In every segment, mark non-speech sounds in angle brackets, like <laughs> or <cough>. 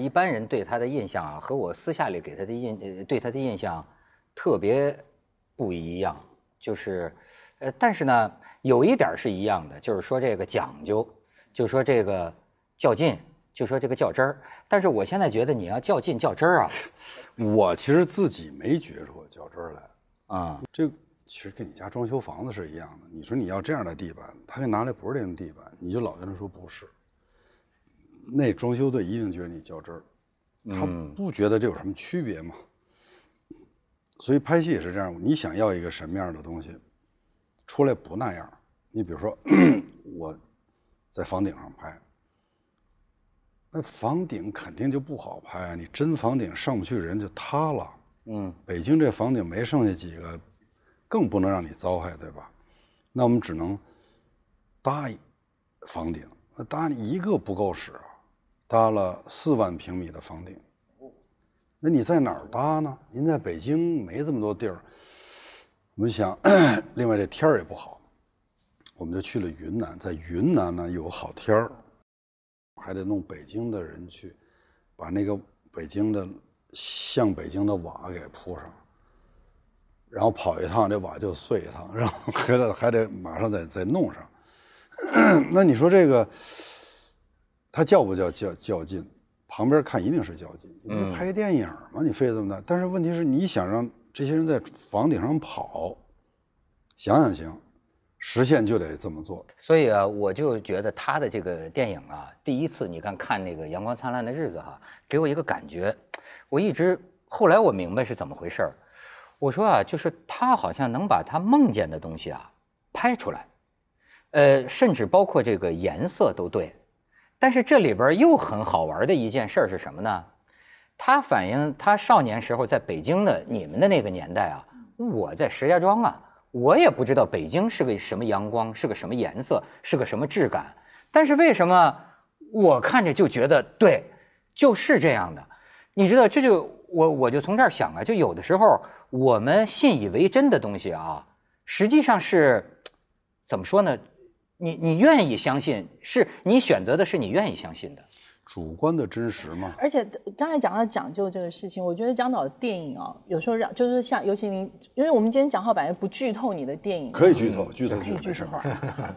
一般人对他的印象啊，和我私下里给他的印呃对他的印象特别不一样，就是，呃，但是呢，有一点是一样的，就是说这个讲究，就说这个较劲，就说这个较真儿。但是我现在觉得你要较劲较真儿啊，我其实自己没觉出较真儿来啊。这其实跟你家装修房子是一样的，你说你要这样的地板，他给拿来不是这种地板，你就老跟他说不是。那装修队一定觉得你较真儿，他不觉得这有什么区别嘛？所以拍戏也是这样，你想要一个什么样的东西，出来不那样你比如说，<clears throat> 我，在房顶上拍，那房顶肯定就不好拍啊。你真房顶上不去人就塌了。嗯，北京这房顶没剩下几个，更不能让你糟害，对吧？那我们只能搭房顶，那搭一个不够使。搭了四万平米的房顶，那你在哪儿搭呢？您在北京没这么多地儿。我们想，另外这天儿也不好，我们就去了云南，在云南呢有好天儿，还得弄北京的人去，把那个北京的像北京的瓦给铺上，然后跑一趟，这瓦就碎一趟，然后回来还得马上再再弄上。<coughs> 那你说这个？他叫不叫较较劲？旁边看一定是较劲。你拍电影吗？你费这么大？但是问题是你想让这些人在房顶上跑，想想行，实现就得这么做。所以啊，我就觉得他的这个电影啊，第一次你看看那个《阳光灿烂的日子》哈，给我一个感觉，我一直后来我明白是怎么回事儿。我说啊，就是他好像能把他梦见的东西啊拍出来，呃，甚至包括这个颜色都对。但是这里边又很好玩的一件事儿是什么呢？他反映他少年时候在北京的你们的那个年代啊，我在石家庄啊，我也不知道北京是个什么阳光，是个什么颜色，是个什么质感。但是为什么我看着就觉得对，就是这样的。你知道这就我我就从这儿想啊，就有的时候我们信以为真的东西啊，实际上是怎么说呢？你你愿意相信，是你选择的，是你愿意相信的，主观的真实吗？而且刚才讲到讲究这个事情，我觉得讲导电影啊，有时候让就是像尤其您，因为我们今天讲好，本来不剧透你的电影，可以剧透，剧透可以剧透，<laughs>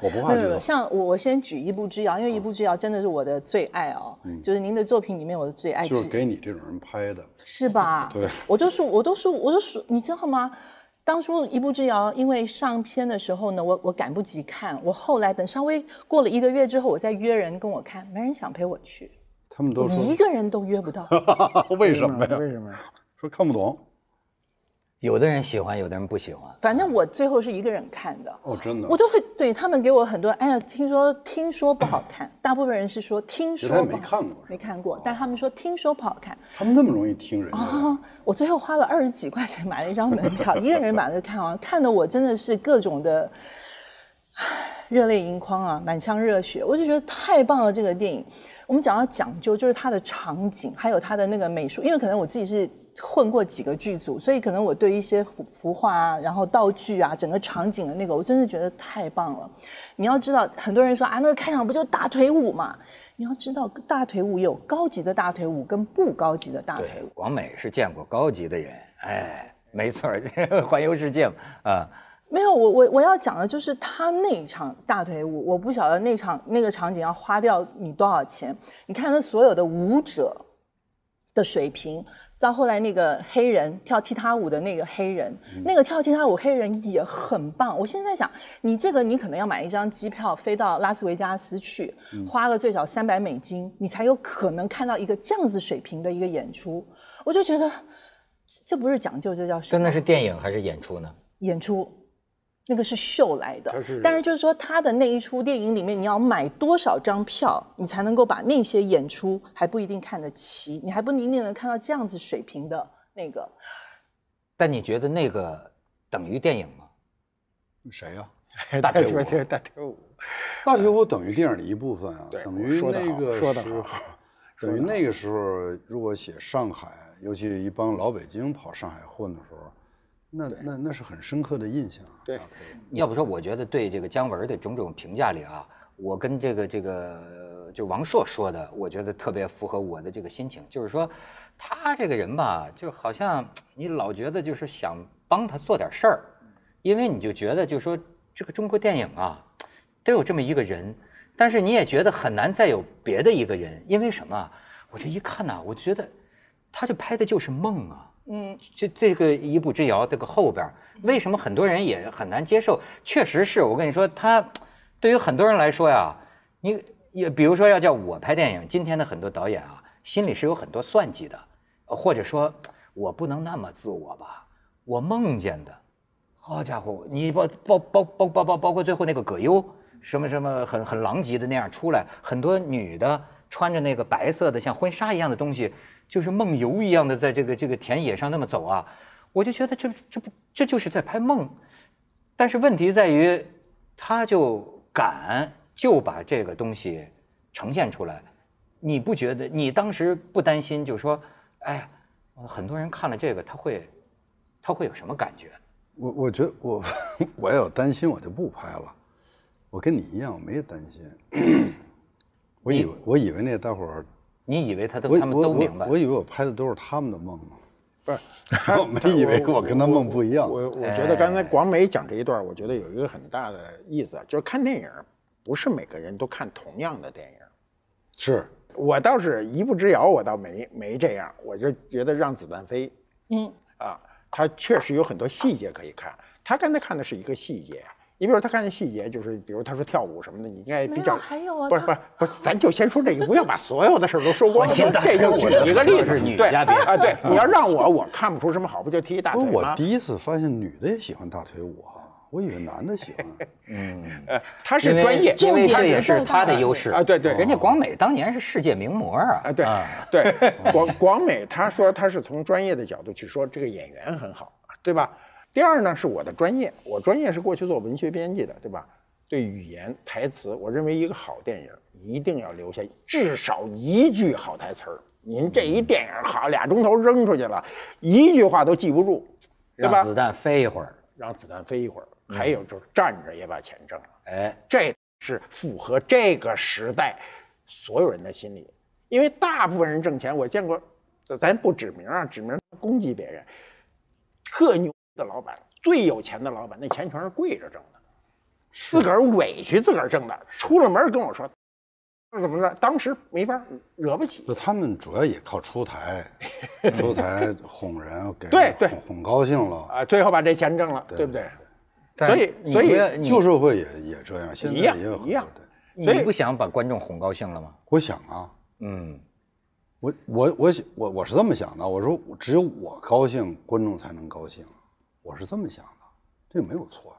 我不怕剧透。像我我先举一步之遥》，因为《一步之遥》真的是我的最爱哦，就是您的作品里面我的最爱，就是给你这种人拍的，是吧？对，我都是我都是我都是，你知道吗？当初一步之遥，因为上片的时候呢，我我赶不及看，我后来等稍微过了一个月之后，我再约人跟我看，没人想陪我去，他们都一个人都约不到，<laughs> 为什么呀？为什么呀？说看不懂。有的人喜欢，有的人不喜欢。反正我最后是一个人看的哦，真的，我都会对他们给我很多。哎呀，听说听说不好看，大部分人是说听说没看过，没看过，但他们说听说不好看。他们那么容易听人啊！我最后花了二十几块钱买了一张门票，一个人把它看完，看的我真的是各种的热泪盈眶啊，满腔热血。我就觉得太棒了，这个电影。我们讲到讲究，就是它的场景，还有它的那个美术，因为可能我自己是。混过几个剧组，所以可能我对一些服服化啊，然后道具啊，整个场景的那个，我真的觉得太棒了。你要知道，很多人说啊，那个开场不就大腿舞嘛？你要知道，大腿舞有高级的大腿舞跟不高级的大腿舞。广美是见过高级的人，哎，没错，环游世界啊。没有，我我我要讲的就是他那场大腿舞，我不晓得那场那个场景要花掉你多少钱。你看他所有的舞者的水平。到后来，那个黑人跳踢踏舞的那个黑人，那个跳踢踏舞黑人也很棒。我现在想，你这个你可能要买一张机票飞到拉斯维加斯去，花了最少三百美金，你才有可能看到一个这样子水平的一个演出。我就觉得，这不是讲究，这叫什真的是电影还是演出呢？演出。那个是秀来的，但是就是说，他的那一出电影里面，你要买多少张票，你才能够把那些演出还不一定看得齐，你还不一定能看到这样子水平的那个。但你觉得那个等于电影吗？谁呀？<laughs> 大腿舞，<laughs> 大腿舞，大腿舞等于电影的一部分啊，<laughs> 等于那个时候，等于那个时候，如果写上海，尤其一帮老北京跑上海混的时候。那那那是很深刻的印象对，要不说我觉得对这个姜文的种种评价里啊，我跟这个这个就王朔说的，我觉得特别符合我的这个心情，就是说他这个人吧，就好像你老觉得就是想帮他做点事儿，因为你就觉得就是说这个中国电影啊，都有这么一个人，但是你也觉得很难再有别的一个人，因为什么？我这一看呢，我就觉得他就拍的就是梦啊。嗯，就这个一步之遥，这个后边为什么很多人也很难接受？确实是我跟你说，他对于很多人来说呀，你也比如说要叫我拍电影，今天的很多导演啊，心里是有很多算计的，或者说我不能那么自我吧。我梦见的，好家伙，你包包包包包包包括最后那个葛优，什么什么很很狼藉的那样出来，很多女的穿着那个白色的像婚纱一样的东西。就是梦游一样的在这个这个田野上那么走啊，我就觉得这这不这就是在拍梦，但是问题在于，他就敢就把这个东西呈现出来，你不觉得？你当时不担心，就是说，哎，很多人看了这个他会他会有什么感觉？我我觉得我 <laughs> 我有担心，我就不拍了。我跟你一样，我没担心。<coughs> 我以为我以为那大伙。你以为他都他们都明白？我以为我拍的都是他们的梦呢，不是？<laughs> 我没以为我跟他梦不一样。我我觉得刚才广美讲这一段，我觉得有一个很大的意思，就是看电影不是每个人都看同样的电影。是，我倒是一步之遥，我倒没没这样，我就觉得《让子弹飞》嗯啊，他确实有很多细节可以看。他刚才看的是一个细节。你比如说他看见细节，就是比如他说跳舞什么的，你应该比较。还有啊。不是不是不是，咱就先说这个，不要把所有的事儿都说光了。关心这就举一个例子，女嘉宾啊，对，你要让我，我看不出什么好，不就踢一大腿吗？不是，我第一次发现女的也喜欢大腿舞啊，我以为男的喜欢。嗯，<laughs> 他是专业，因为这也是他的优势啊。对对。人家广美当年是世界名模啊。啊对，对，广广美他说他是从专业的角度去说，这个演员很好，对吧？第二呢，是我的专业，我专业是过去做文学编辑的，对吧？对语言台词，我认为一个好电影一定要留下至少一句好台词儿。您这一电影好俩钟头扔出去了，一句话都记不住，对吧？子弹飞一会儿，让子弹飞一会儿。还有就是站着也把钱挣了，哎，这是符合这个时代所有人的心理，因为大部分人挣钱，我见过，咱咱不指名啊，指名攻击别人，特牛。的老板最有钱的老板，那钱全是跪着挣的，自个儿委屈自个儿挣的。出了门跟我说，那怎么了？当时没法，惹不起。就他们主要也靠出台，<laughs> 出台哄人给对对哄高兴了啊，最后把这钱挣了，对不对？对。所以所以旧社会也也这样，现也有一样。对。所以不想把观众哄高兴了吗？我想啊，嗯，我我我想我我是这么想的，我说只有我高兴，观众才能高兴。我是这么想的，这没有错啊。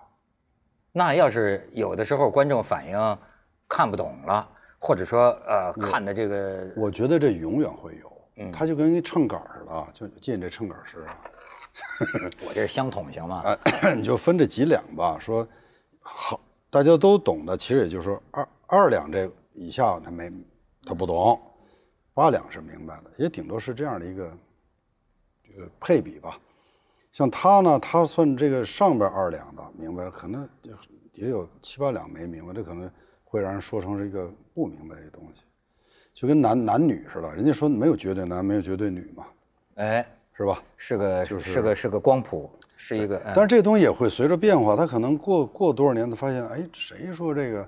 那要是有的时候观众反映看不懂了，或者说呃看的这个，我觉得这永远会有。嗯，他就跟一秤杆似的，就借这秤杆式。<laughs> 我这是相同行吗？你就分这几两吧。说好大家都懂的，其实也就是说二二两这以下他没他不懂，八两是明白的，也顶多是这样的一个这个配比吧。像他呢，他算这个上边二两的，明白？可能也有七八两没明白，这可能会让人说成是一个不明白的东西，就跟男男女似的，人家说没有绝对男，没有绝对女嘛，哎，是吧？是个是个是个光谱，是一个。但是这东西也会随着变化，他可能过过多少年，他发现，哎，谁说这个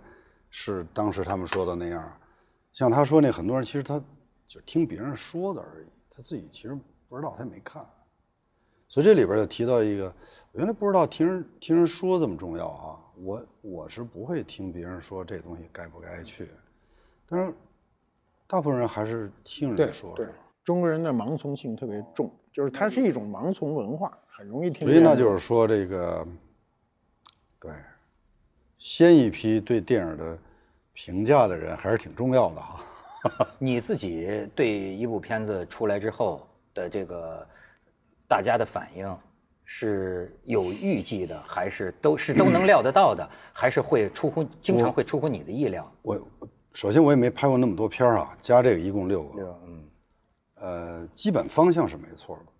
是当时他们说的那样？像他说那很多人，其实他就听别人说的而已，他自己其实不知道，他也没看。所以这里边就提到一个，我原来不知道听人听人说这么重要啊！我我是不会听别人说这东西该不该去，但是，大部分人还是听人说。对对，中国人的盲从性特别重，就是它是一种盲从文化，很容易听。所以那就是说这个，对，先一批对电影的评价的人还是挺重要的啊。<laughs> 你自己对一部片子出来之后的这个。大家的反应是有预计的，还是都是都能料得到的，还是会出乎经常会出乎你的意料？我首先我也没拍过那么多片啊，加这个一共六个，嗯，呃，基本方向是没错的，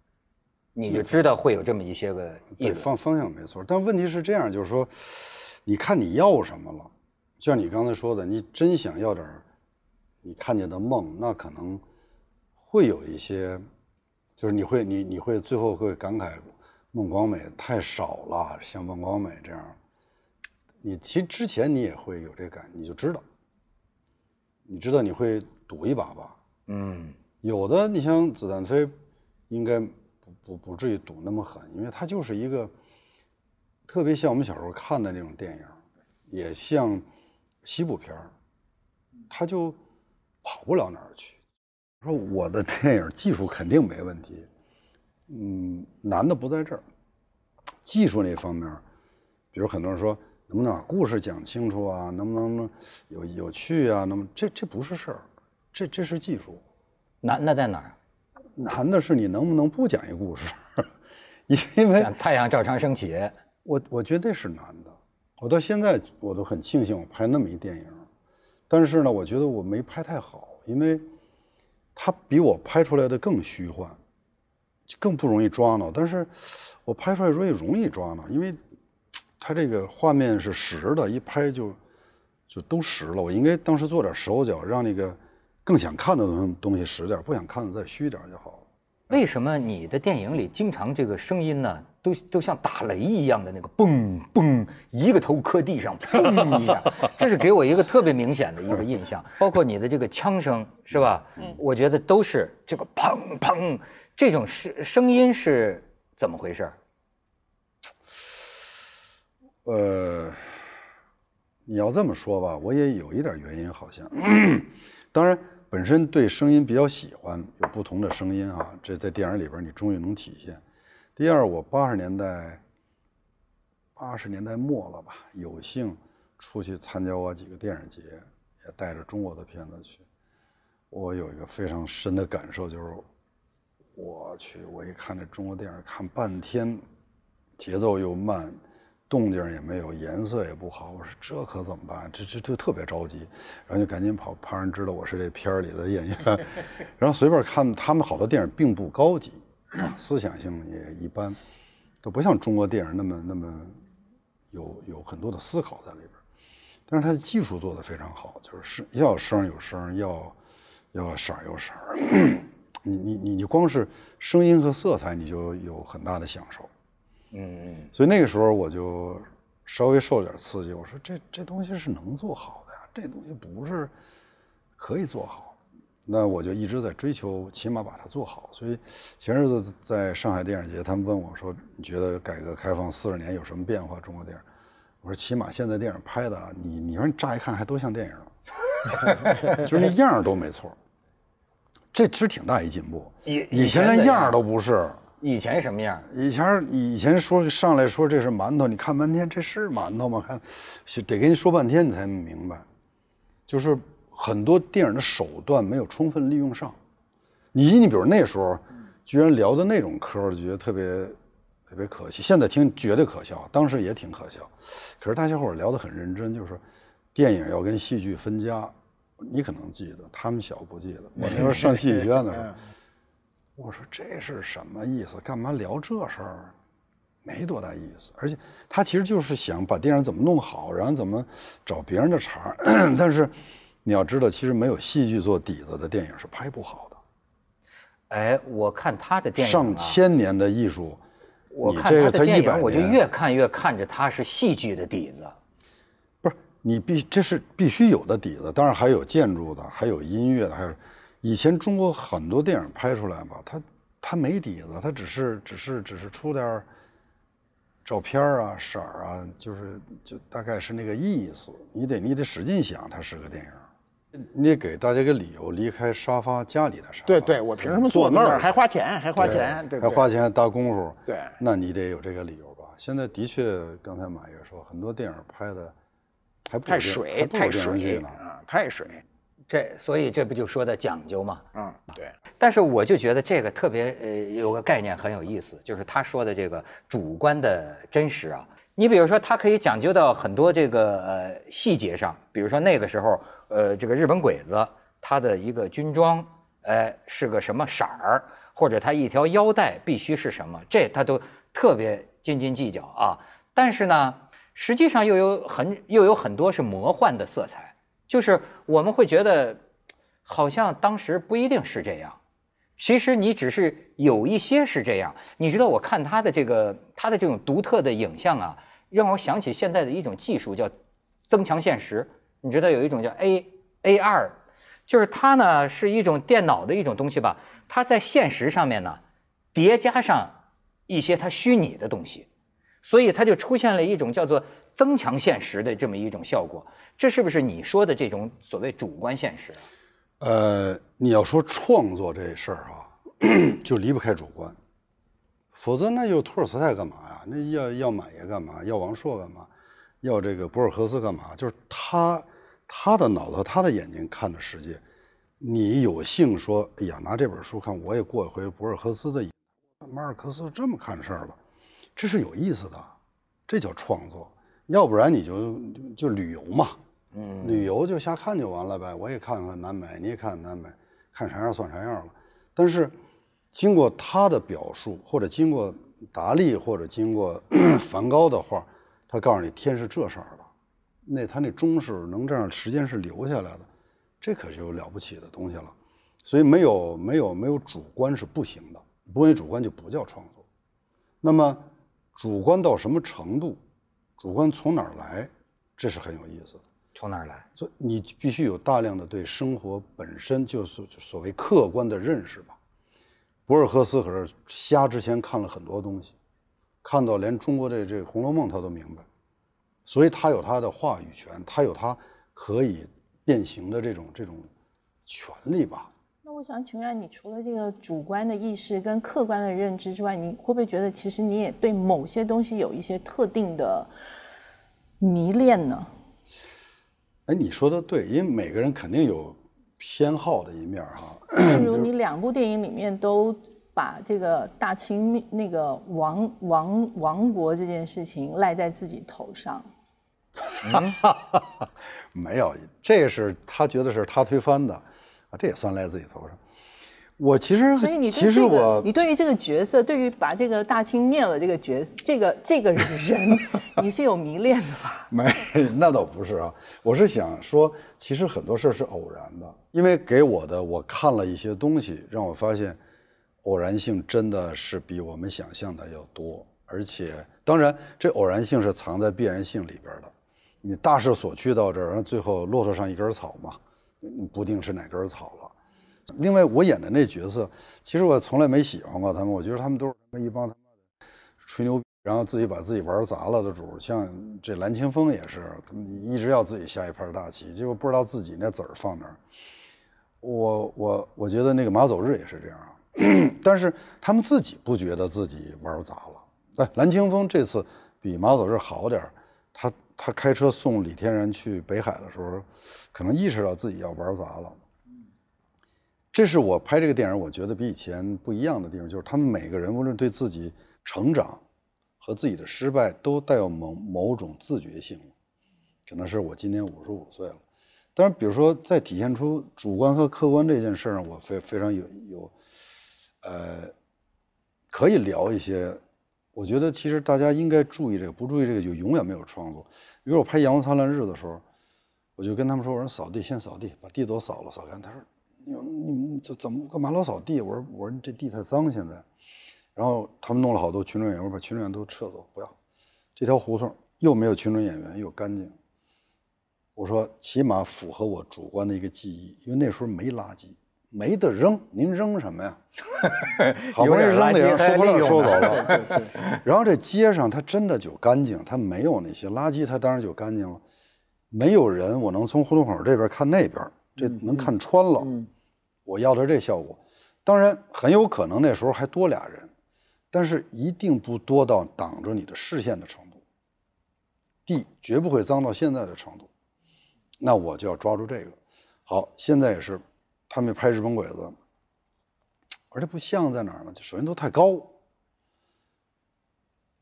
你就知道会有这么一些个对方方向没错。但问题是这样，就是说，你看你要什么了？像你刚才说的，你真想要点你看见的梦，那可能会有一些。就是你会，你你会最后会感慨孟广美太少了，像孟广美这样，你其实之前你也会有这感，你就知道，你知道你会赌一把吧？嗯。有的，你像《子弹飞》，应该不不不至于赌那么狠，因为它就是一个特别像我们小时候看的那种电影，也像西部片儿，它就跑不了哪儿去。说我的电影技术肯定没问题，嗯，难的不在这儿，技术那方面比如很多人说能不能把故事讲清楚啊，能不能有有趣啊，那么这这不是事儿，这这是技术，难那在哪儿？难的是你能不能不讲一故事，<laughs> 因为太阳照常升起，我我绝对是难的，我到现在我都很庆幸我拍那么一电影，但是呢，我觉得我没拍太好，因为。它比我拍出来的更虚幻，更不容易抓呢。但是，我拍出来容易容易抓呢，因为，它这个画面是实的，一拍就，就都实了。我应该当时做点手脚，让那个更想看的东东西实点，不想看的再虚点就好了。为什么你的电影里经常这个声音呢？都都像打雷一样的那个嘣嘣，一个头磕地上，砰一下，这是给我一个特别明显的一个印象。包括你的这个枪声是吧？我觉得都是这个砰砰，这种声声音是怎么回事？呃，你要这么说吧，我也有一点原因，好像。<clears throat> 当然，本身对声音比较喜欢，有不同的声音啊。这在电影里边，你终于能体现。第二，我八十年代，八十年代末了吧，有幸出去参加过几个电影节，也带着中国的片子去。我有一个非常深的感受，就是我去，我一看这中国电影，看半天，节奏又慢，动静也没有，颜色也不好。我说这可怎么办？这这这特别着急，然后就赶紧跑，怕人知道我是这片儿里的演员。<laughs> 然后随便看他们好多电影，并不高级。思想性也一般，都不像中国电影那么那么有有很多的思考在里边但是它的技术做得非常好，就是声要声有声，要要色有色你你 <clears throat> 你，就光是声音和色彩，你就有很大的享受。嗯嗯。所以那个时候我就稍微受点刺激，我说这这东西是能做好的呀，这东西不是可以做好。那我就一直在追求，起码把它做好。所以前日子在上海电影节，他们问我说：“你觉得改革开放四十年有什么变化？中国电影？”我说：“起码现在电影拍的，你你说乍一看还都像电影，<laughs> 就是那样都没错。这其实挺大一进步。以以前连样都不是。以前什么样？以前以前说上来说这是馒头，你看半天这是馒头吗？还得跟你说半天你才明白，就是。”很多电影的手段没有充分利用上，你你比如那时候，居然聊的那种嗑，就觉得特别特别可惜。现在听绝对可笑，当时也挺可笑，可是大家伙聊得很认真，就是电影要跟戏剧分家。你可能记得，他们小不记得。<laughs> 我那时候上戏剧学院的时候，我说这是什么意思？干嘛聊这事儿？没多大意思。而且他其实就是想把电影怎么弄好，然后怎么找别人的茬，<coughs> 但是。你要知道，其实没有戏剧做底子的电影是拍不好的。哎，我看他的电影，上千年的艺术，我看他的电影，我就越看越看着他是戏剧的底子。不是，你必这是必须有的底子，当然还有建筑的，还有音乐的，还有以前中国很多电影拍出来吧，他他没底子，他只是只是只是出点照片啊、色儿啊，就是就大概是那个意思。你得你得使劲想，它是个电影。你得给大家个理由离开沙发家里的沙发，对对，我凭什么坐那儿还花钱还花钱，还花钱搭功夫？对，那你得有这个理由吧？现在的确，刚才马爷说很多电影拍的还太水，太水啊，太水。这所以这不就说的讲究吗？嗯，对。但是我就觉得这个特别呃有个概念很有意思，就是他说的这个主观的真实啊。你比如说，他可以讲究到很多这个呃细节上，比如说那个时候，呃，这个日本鬼子他的一个军装，哎，是个什么色儿，或者他一条腰带必须是什么，这他都特别斤斤计较啊。但是呢，实际上又有很又有很多是魔幻的色彩，就是我们会觉得好像当时不一定是这样，其实你只是有一些是这样。你知道，我看他的这个他的这种独特的影像啊。让我想起现在的一种技术叫增强现实，你知道有一种叫 A A R，就是它呢是一种电脑的一种东西吧，它在现实上面呢叠加上一些它虚拟的东西，所以它就出现了一种叫做增强现实的这么一种效果。这是不是你说的这种所谓主观现实？呃，你要说创作这事儿啊，<clears throat> 就离不开主观。否则，那要托尔斯泰干嘛呀？那要要满爷干嘛？要王朔干嘛？要这个博尔赫斯干嘛？就是他，他的脑子，他的眼睛看的世界，你有幸说，哎呀，拿这本书看，我也过一回博尔赫斯的。马尔克斯这么看事儿了，这是有意思的，这叫创作。要不然你就就旅游嘛，嗯，旅游就瞎看就完了呗。我也看看南美，你也看南美，看啥样算啥样了。但是。经过他的表述，或者经过达利，或者经过 <clears throat> 梵高的画，他告诉你天是这色儿的，那他那钟是能这样，时间是留下来的，这可是有了不起的东西了。所以没有没有没有主观是不行的，不为主观就不叫创作。那么主观到什么程度，主观从哪儿来，这是很有意思的。从哪儿来？所以你必须有大量的对生活本身就是所谓客观的认识吧。博尔赫斯可是瞎之前看了很多东西，看到连中国这这《红楼梦》他都明白，所以他有他的话语权，他有他可以变形的这种这种权利吧？那我想请问你，除了这个主观的意识跟客观的认知之外，你会不会觉得其实你也对某些东西有一些特定的迷恋呢？哎，你说的对，因为每个人肯定有。偏好的一面儿哈，<clears throat> 比如你两部电影里面都把这个大清那个亡亡亡国这件事情赖在自己头上，<laughs> 没有，这是他觉得是他推翻的，啊，这也算赖自己头上。我其实，所以你其这个，你对于这个角色，对于把这个大清灭了这个角，这个这个人，你是有迷恋的吧？<laughs> 没，<laughs> 那倒不是啊。我是想说，其实很多事儿是偶然的，因为给我的我看了一些东西，让我发现，偶然性真的是比我们想象的要多。而且，当然，这偶然性是藏在必然性里边的。你大势所趋到这儿，然后最后骆驼上一根草嘛，不定是哪根草。另外，我演的那角色，其实我从来没喜欢过他们。我觉得他们都是一帮他妈的吹牛，然后自己把自己玩砸了的主。像这蓝清风也是，一直要自己下一盘大棋，结果不知道自己那子儿放哪儿。我我我觉得那个马走日也是这样，<clears throat> 但是他们自己不觉得自己玩砸了。哎，蓝清风这次比马走日好点儿，他他开车送李天然去北海的时候，可能意识到自己要玩砸了。这是我拍这个电影，我觉得比以前不一样的地方，就是他们每个人无论对自己成长和自己的失败，都带有某某种自觉性。可能是我今年五十五岁了，但是比如说在体现出主观和客观这件事上，我非非常有有，呃，可以聊一些。我觉得其实大家应该注意这个，不注意这个就永远没有创作。比如我拍《阳光灿烂日》的时候，我就跟他们说：“我说扫地先扫地，把地都扫了，扫干他说：“你怎怎么干嘛老扫地？我说我说这地太脏现在，然后他们弄了好多群众演员，把群众演员都撤走，不要，这条胡同又没有群众演员又干净。我说起码符合我主观的一个记忆，因为那时候没垃圾，没得扔，您扔什么呀？<laughs> 好不容易扔的让收破烂收走了。然后这街上它真的就干净，它没有那些垃圾，它当然就干净了。没有人，我能从胡同口这边看那边，这能看穿了。我要的这效果，当然很有可能那时候还多俩人，但是一定不多到挡住你的视线的程度。地绝不会脏到现在的程度，那我就要抓住这个。好，现在也是，他们拍日本鬼子，而且不像在哪儿呢？首先都太高。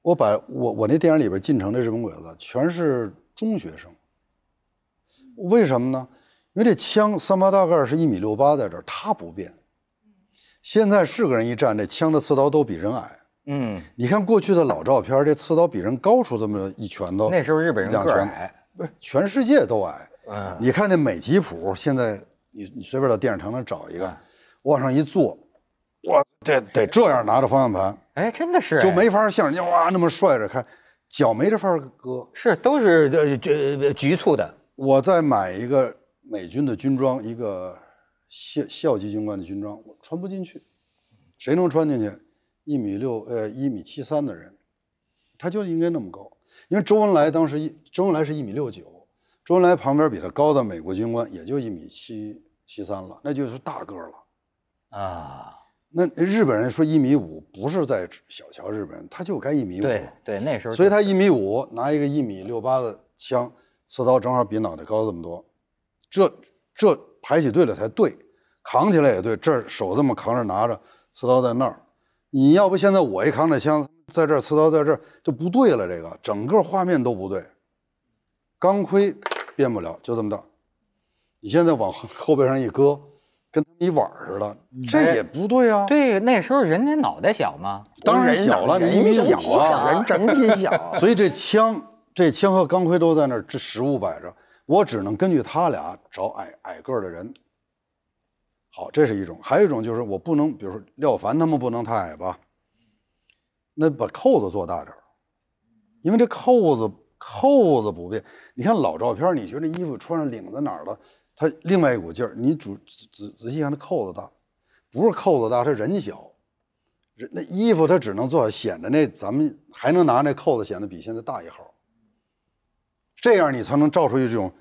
我把我我那电影里边进城的日本鬼子全是中学生，为什么呢？因为这枪三八大盖是一米六八，在这儿它不变。现在是个人一站，这枪的刺刀都比人矮。嗯，你看过去的老照片，这刺刀比人高出这么一拳头。那时候日本人个矮，不是全世界都矮。嗯，你看这美吉普，现在你你随便到电视城那找一个，往上一坐，哇，这得这样拿着方向盘。哎，真的是，就没法像人家哇那么帅着看，脚没这法搁。是，都是这这局促的。我再买一个。美军的军装，一个校校级军官的军装，我穿不进去。谁能穿进去？一米六，呃，一米七三的人，他就应该那么高。因为周恩来当时一周恩来是一米六九，周恩来旁边比他高的美国军官也就一米七七三了，那就是大个了啊。那日本人说一米五，不是在小瞧日本人，他就该一米五。对对，那时候。所以，他一米五拿一个一米六八的枪刺刀，正好比脑袋高这么多。这这排起队来才对，扛起来也对。这手这么扛着拿着，刺刀在那儿。你要不现在我一扛着枪在这儿，刺刀在这儿就不对了。这个整个画面都不对。钢盔变不了，就这么大。你现在往后背上一搁，跟一碗似的，这也不对啊。对，那时候人家脑袋小嘛，当然小了。你小啊，人整体小。<laughs> 所以这枪，这枪和钢盔都在那儿，这实物摆着。我只能根据他俩找矮矮个的人。好，这是一种；还有一种就是我不能，比如说廖凡他们不能太矮吧？那把扣子做大点儿，因为这扣子扣子不变。你看老照片，你觉得衣服穿上领子哪儿了？它另外一股劲儿。你仔仔仔细看，那扣子大，不是扣子大，是人小。人那衣服它只能做显得那咱们还能拿那扣子显得比现在大一号。这样你才能照出一种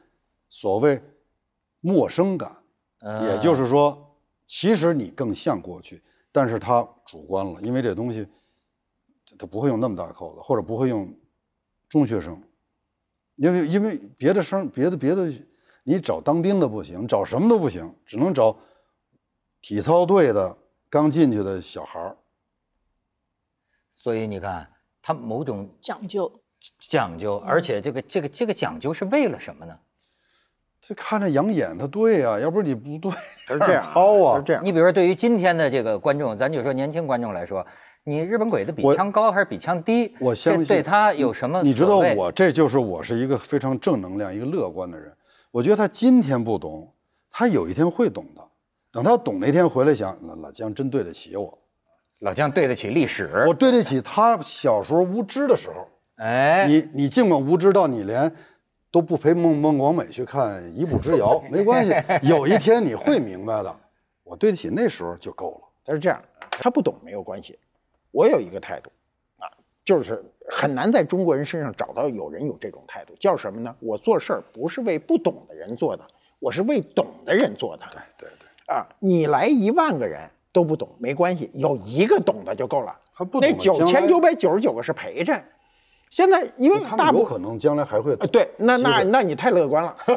所谓陌生感，也就是说，其实你更像过去，但是他主观了，因为这东西他不会用那么大扣子，或者不会用中学生，因为因为别的生别的别的，你找当兵的不行，找什么都不行，只能找体操队的刚进去的小孩儿，所以你看他某种讲究。讲究，而且这个这个这个讲究是为了什么呢？这看着养眼，它对啊，要不你不对。这样，你比如说，对于今天的这个观众，咱就说年轻观众来说，你日本鬼子比枪高还是比枪低？我相信对他有什么？你知道，我这就是我是一个非常正能量、一个乐观的人。我觉得他今天不懂，他有一天会懂的。等他懂那天回来想，老姜真对得起我，老姜对得起历史，我对得起他小时候无知的时候。哎，你你尽管无知到你连都不陪孟孟广美去看一步之遥，没关系，有一天你会明白的。我对得起那时候就够了。他是这样，他不懂没有关系。我有一个态度啊，就是很难在中国人身上找到有人有这种态度，叫什么呢？我做事儿不是为不懂的人做的，我是为懂的人做的。对对对啊，你来一万个人都不懂没关系，有一个懂的就够了。不懂，那九千九百九十九个是陪衬。现在，因为大部有可能将来还会对，那那那你太乐观了，是？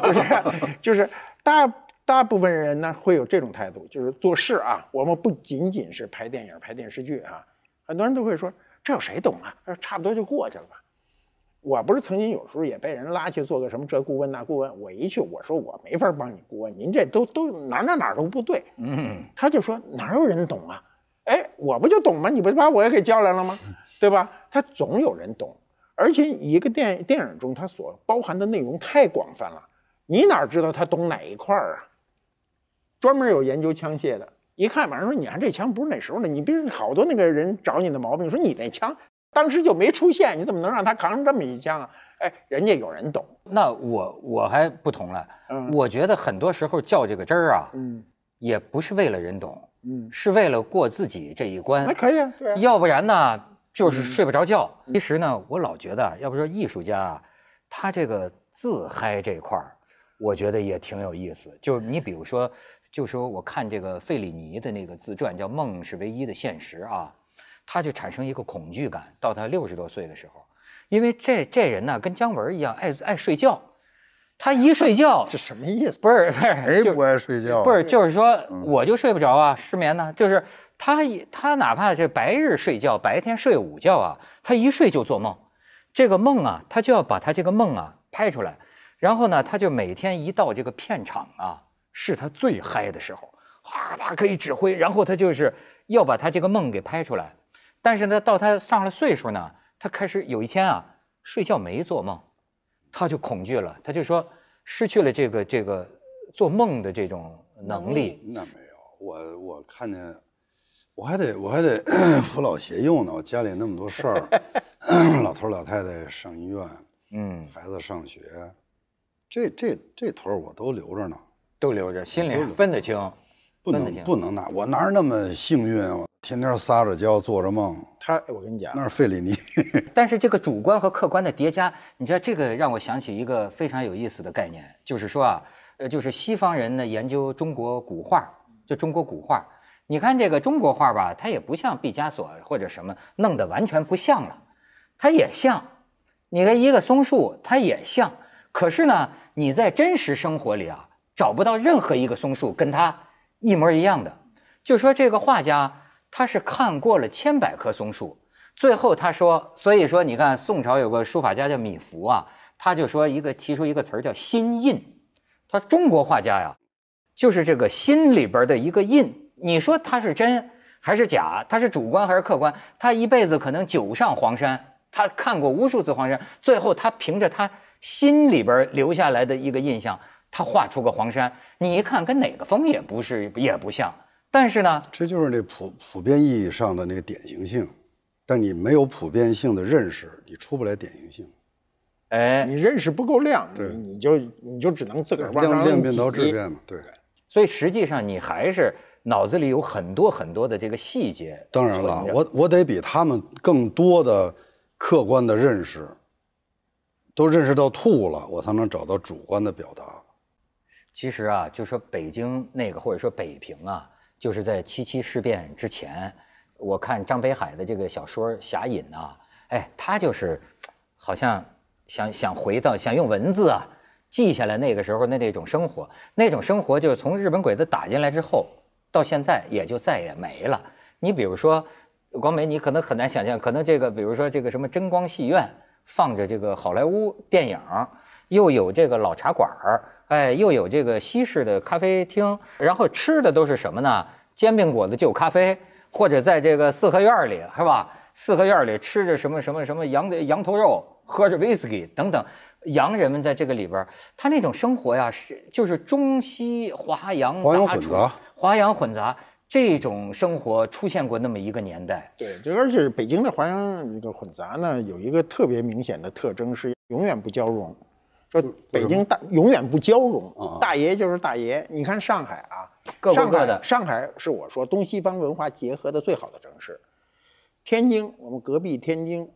<laughs> 就是大大部分人呢会有这种态度，就是做事啊，我们不仅仅是拍电影、拍电视剧啊，很多人都会说这有谁懂啊？差不多就过去了吧。我不是曾经有时候也被人拉去做个什么这顾问那顾问，我一去我说我没法帮你顾问，您这都都哪哪哪都不对，嗯，他就说哪有人懂啊？哎，我不就懂吗？你不把我也给叫来了吗？对吧？他总有人懂。而且一个电电影中，它所包含的内容太广泛了，你哪知道他懂哪一块儿啊？专门有研究枪械的，一看马上说：“你看这枪不是那时候的。”你不是好多那个人找你的毛病，说你那枪当时就没出现，你怎么能让他扛上这么一枪啊？哎，人家有人懂。那我我还不同了，我觉得很多时候较这个真儿啊，嗯，也不是为了人懂，嗯，是为了过自己这一关。还可以啊，对啊。要不然呢？就是睡不着觉。其实呢，我老觉得，要不说艺术家，啊，他这个自嗨这块儿，我觉得也挺有意思。就是你比如说，就说我看这个费里尼的那个自传，叫《梦是唯一的现实》啊，他就产生一个恐惧感。到他六十多岁的时候，因为这这人呢，跟姜文一样爱爱睡觉。他一睡觉，<laughs> 这什么意思？不是不是，谁不爱睡觉？不是，就是说我就睡不着啊，失眠呢，就是。他一他哪怕是白日睡觉，白天睡午觉啊，他一睡就做梦，这个梦啊，他就要把他这个梦啊拍出来，然后呢，他就每天一到这个片场啊，是他最嗨的时候，哗，他可以指挥，然后他就是要把他这个梦给拍出来。但是呢，到他上了岁数呢，他开始有一天啊，睡觉没做梦，他就恐惧了，他就说失去了这个这个做梦的这种能力。那没有，我我看见。我还得我还得 <coughs> 扶老携幼呢，我家里那么多事儿，<laughs> 老头老太太上医院，嗯，孩子上学，这这这腿我都留着呢，都留着，心里分得清，不能不能拿，我哪那么幸运啊？天天撒着娇，做着梦。他，我跟你讲，那是费里尼。<laughs> 但是这个主观和客观的叠加，你知道，这个让我想起一个非常有意思的概念，就是说啊，呃，就是西方人呢研究中国古画，就中国古画。你看这个中国画吧，它也不像毕加索或者什么弄得完全不像了，它也像。你看一个松树，它也像。可是呢，你在真实生活里啊，找不到任何一个松树跟它一模一样的。就说这个画家，他是看过了千百棵松树，最后他说，所以说你看，宋朝有个书法家叫米芾啊，他就说一个提出一个词儿叫心印，他中国画家呀，就是这个心里边的一个印。你说他是真还是假？他是主观还是客观？他一辈子可能久上黄山，他看过无数次黄山，最后他凭着他心里边留下来的一个印象，他画出个黄山。你一看跟哪个峰也不是，也不像。但是呢，这就是那普普遍意义上的那个典型性。但你没有普遍性的认识，你出不来典型性。哎，你认识不够量，你你就你就只能自个儿往上一提。量量变到质变嘛。对。所以实际上你还是。脑子里有很多很多的这个细节。当然了，我我得比他们更多的客观的认识，都认识到吐了，我才能找到主观的表达。其实啊，就说北京那个，或者说北平啊，就是在七七事变之前，我看张北海的这个小说《侠隐》呐，哎，他就是好像想想回到想用文字啊记下来那个时候那那种生活，那种生活就是从日本鬼子打进来之后。到现在也就再也没了。你比如说，广美，你可能很难想象，可能这个，比如说这个什么真光戏院放着这个好莱坞电影，又有这个老茶馆儿，哎，又有这个西式的咖啡厅，然后吃的都是什么呢？煎饼果子，就咖啡，或者在这个四合院里，是吧？四合院里吃着什么什么什么羊羊头肉，喝着威士忌等等。洋人们在这个里边，他那种生活呀，是就是中西华洋混杂，华洋混杂这种生活出现过那么一个年代。对，就而且北京的华洋那个混杂呢，有一个特别明显的特征是永远不交融，说北京大永远不交融，大爷就是大爷。你看上海啊，上海的上海是我说东西方文化结合的最好的城市。天津，我们隔壁天津。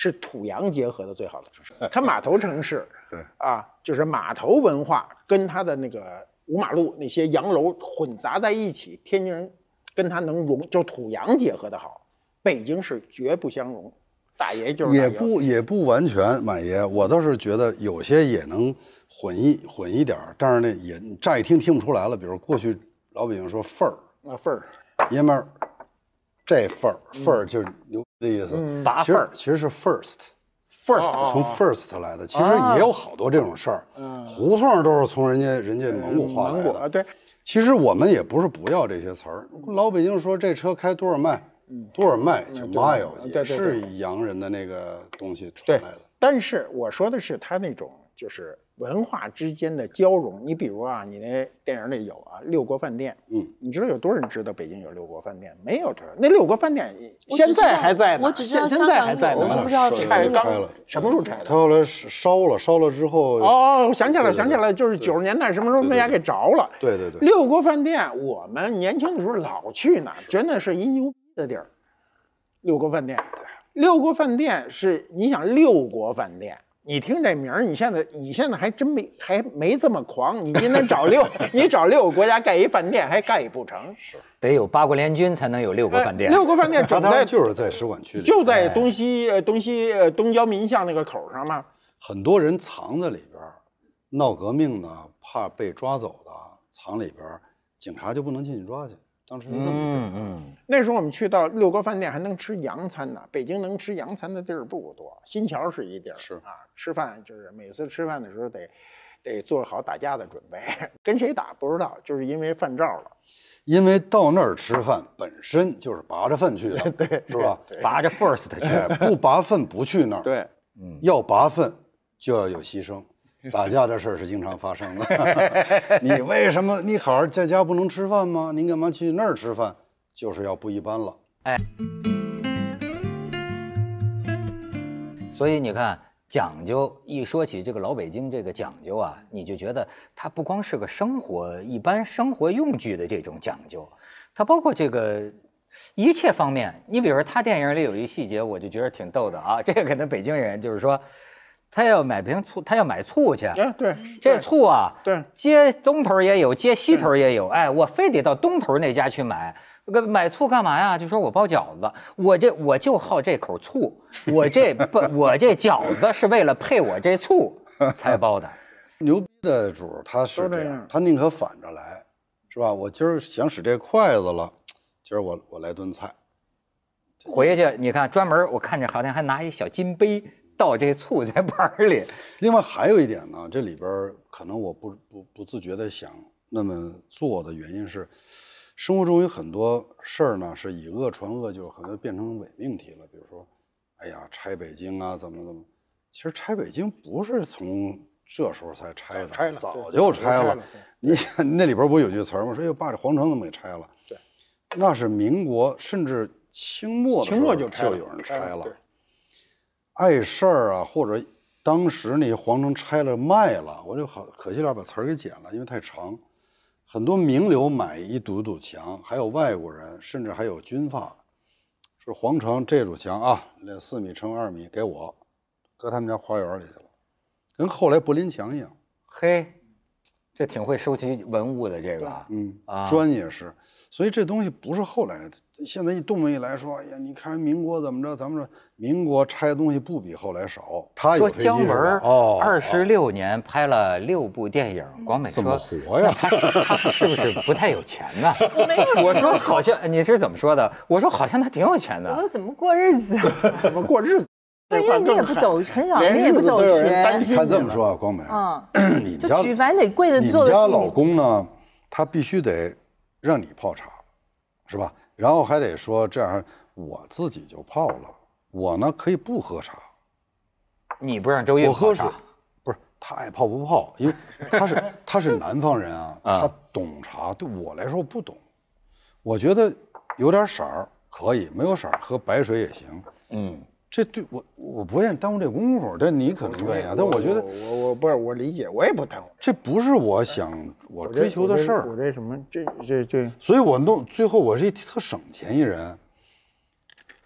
是土洋结合的最好的城市，<laughs> 它码头城市，<laughs> 啊，就是码头文化跟它的那个五马路那些洋楼混杂在一起，天津人跟它能融，就土洋结合的好。北京是绝不相融。大爷就是也不也不完全，满爷，我倒是觉得有些也能混一混一点儿，但是呢，也乍一听听不出来了。比如过去老北京说份儿，那份儿爷们儿这份儿份儿就是牛。那意思，份儿，其实是 first，first 从 first 来的，其实也有好多这种事儿。胡同都是从人家人家蒙古来的啊，对。其实我们也不是不要这些词儿。老北京说这车开多少迈，多少迈就 mile，是洋人的那个东西传来的。但是我说的是他那种就是。文化之间的交融，你比如啊，你那电影里有啊，六国饭店。嗯，你知道有多少人知道北京有六国饭店？没有这那六国饭店现在还在呢，现现在还在呢。我们不知道拆开了，什么时候拆的？他后来烧了，烧了之后。哦哦，我想起来了，想起来，就是九十年代什么时候被人家给着了？对对对。六国饭店，我们年轻的时候老去那，绝对是一牛逼的地儿。六国饭店，六国饭店是你想六国饭店。你听这名儿，你现在你现在还真没还没这么狂。你今天找六，<laughs> 你找六个国家盖一饭店还盖不成，是得有八国联军才能有六个饭店。六个饭店整在就是在使馆区，就在东西呃东西呃东郊民巷那个口上嘛。很多人藏在里边，闹革命呢，怕被抓走了，藏里边，警察就不能进去抓去。当时嗯嗯，那时候我们去到六哥饭店还能吃洋餐呢。北京能吃洋餐的地儿不多，新桥是一地儿。是啊，吃饭就是每次吃饭的时候得得做好打架的准备，跟谁打不知道，就是因为饭照了。因为到那儿吃饭本身就是拔着粪去的，<laughs> 对，是吧？拔着 first 去，不拔粪不去那儿。对，嗯，要拔粪就要有牺牲。打架的事儿是经常发生的。<laughs> 你为什么？你好好在家不能吃饭吗？你干嘛去那儿吃饭？就是要不一般了。哎，所以你看，讲究一说起这个老北京这个讲究啊，你就觉得它不光是个生活一般生活用具的这种讲究，它包括这个一切方面。你比如说，他电影里有一细节，我就觉得挺逗的啊。这个可能北京人就是说。他要买瓶醋，他要买醋去。哎，对，这醋啊，对，街东头也有，街西头也有。哎，我非得到东头那家去买。买醋干嘛呀？就说我包饺子，我这我就好这口醋，我这不，我这饺子是为了配我这醋才包的。<laughs> 牛逼的主，他是这样，他宁可反着来，是吧？我今儿想使这筷子了，今儿我我来顿菜。回去你看，专门我看见好像还拿一小金杯。倒这醋在 <laughs> 盘里。另外还有一点呢，这里边可能我不不不自觉地想那么做的原因是，生活中有很多事儿呢是以恶传恶，就很多变成伪命题了。比如说，哎呀，拆北京啊，怎么怎么？其实拆北京不是从这时候才拆的，拆早就拆了。你那里边不是有句词吗？说哎呦，把这皇城怎么给拆了？对，那是民国甚至清末清末就就有人拆了。碍事儿啊，或者当时那些皇城拆了卖了，我就好可惜点把词儿给剪了，因为太长。很多名流买一堵堵墙，还有外国人，甚至还有军阀，是皇城这堵墙啊，那四米乘二米给我搁他们家花园里去了，跟后来柏林墙一样。嘿。这挺会收集文物的，这个，嗯，砖也是，所以这东西不是后来，现在一动一来说，哎呀，你看民国怎么着，咱们说民国拆东西不比后来少，他说姜文哦，二十六年拍了六部电影，广美怎么活呀？他他是不是不太有钱呢？<laughs> 我没有，我说好像你是怎么说的？我说好像他挺有钱的。我 <laughs> 说怎么过日子？怎么过日子？对，因为你也不走，很少，你也不走他这么说啊，光美。嗯，<clears throat> 就举凡得跪着坐的。你家老公呢？他必须得让你泡茶，是吧？然后还得说这样，我自己就泡了。我呢可以不喝茶。你不让周一我喝水，不是他爱泡不泡？因为他是他是南方人啊，<laughs> 他懂茶。对我来说不懂，我觉得有点色儿可以，没有色儿喝白水也行。嗯。这对我我不愿意耽误这功夫，但你可能愿意。啊。但我觉得我我不是我理解，我也不耽误。这不是我想我追求的事儿。我这什么这这这，所以我弄最后我是一特省钱一人。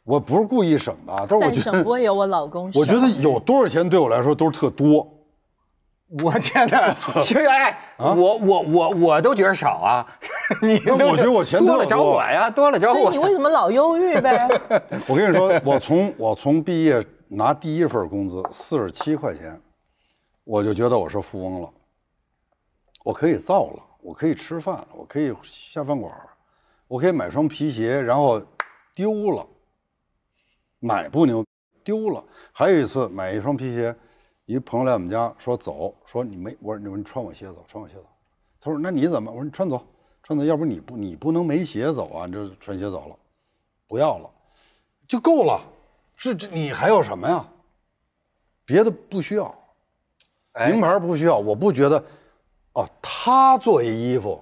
我不是故意省的，但是我觉得省不我老公，我觉得有多少钱对我来说都是特多。我天呐！其实，哎，我我我我都觉得少啊。你那我觉得我钱多了找我呀，多了找我。所以你为什么老忧郁呗？<laughs> 我跟你说，我从我从毕业拿第一份工资四十七块钱，我就觉得我是富翁了。我可以造了，我可以吃饭了，我可以下饭馆，我可以买双皮鞋，然后丢了，买不牛，丢了。还有一次买一双皮鞋。一朋友来我们家说走，说你没，我说你穿我鞋走，穿我鞋走。他说那你怎么？我说你穿走，穿走。要不你不你不能没鞋走啊，你这穿鞋走了，不要了，就够了。是这你还要什么呀？别的不需要，名牌不需要。我不觉得，哦，他做一衣服，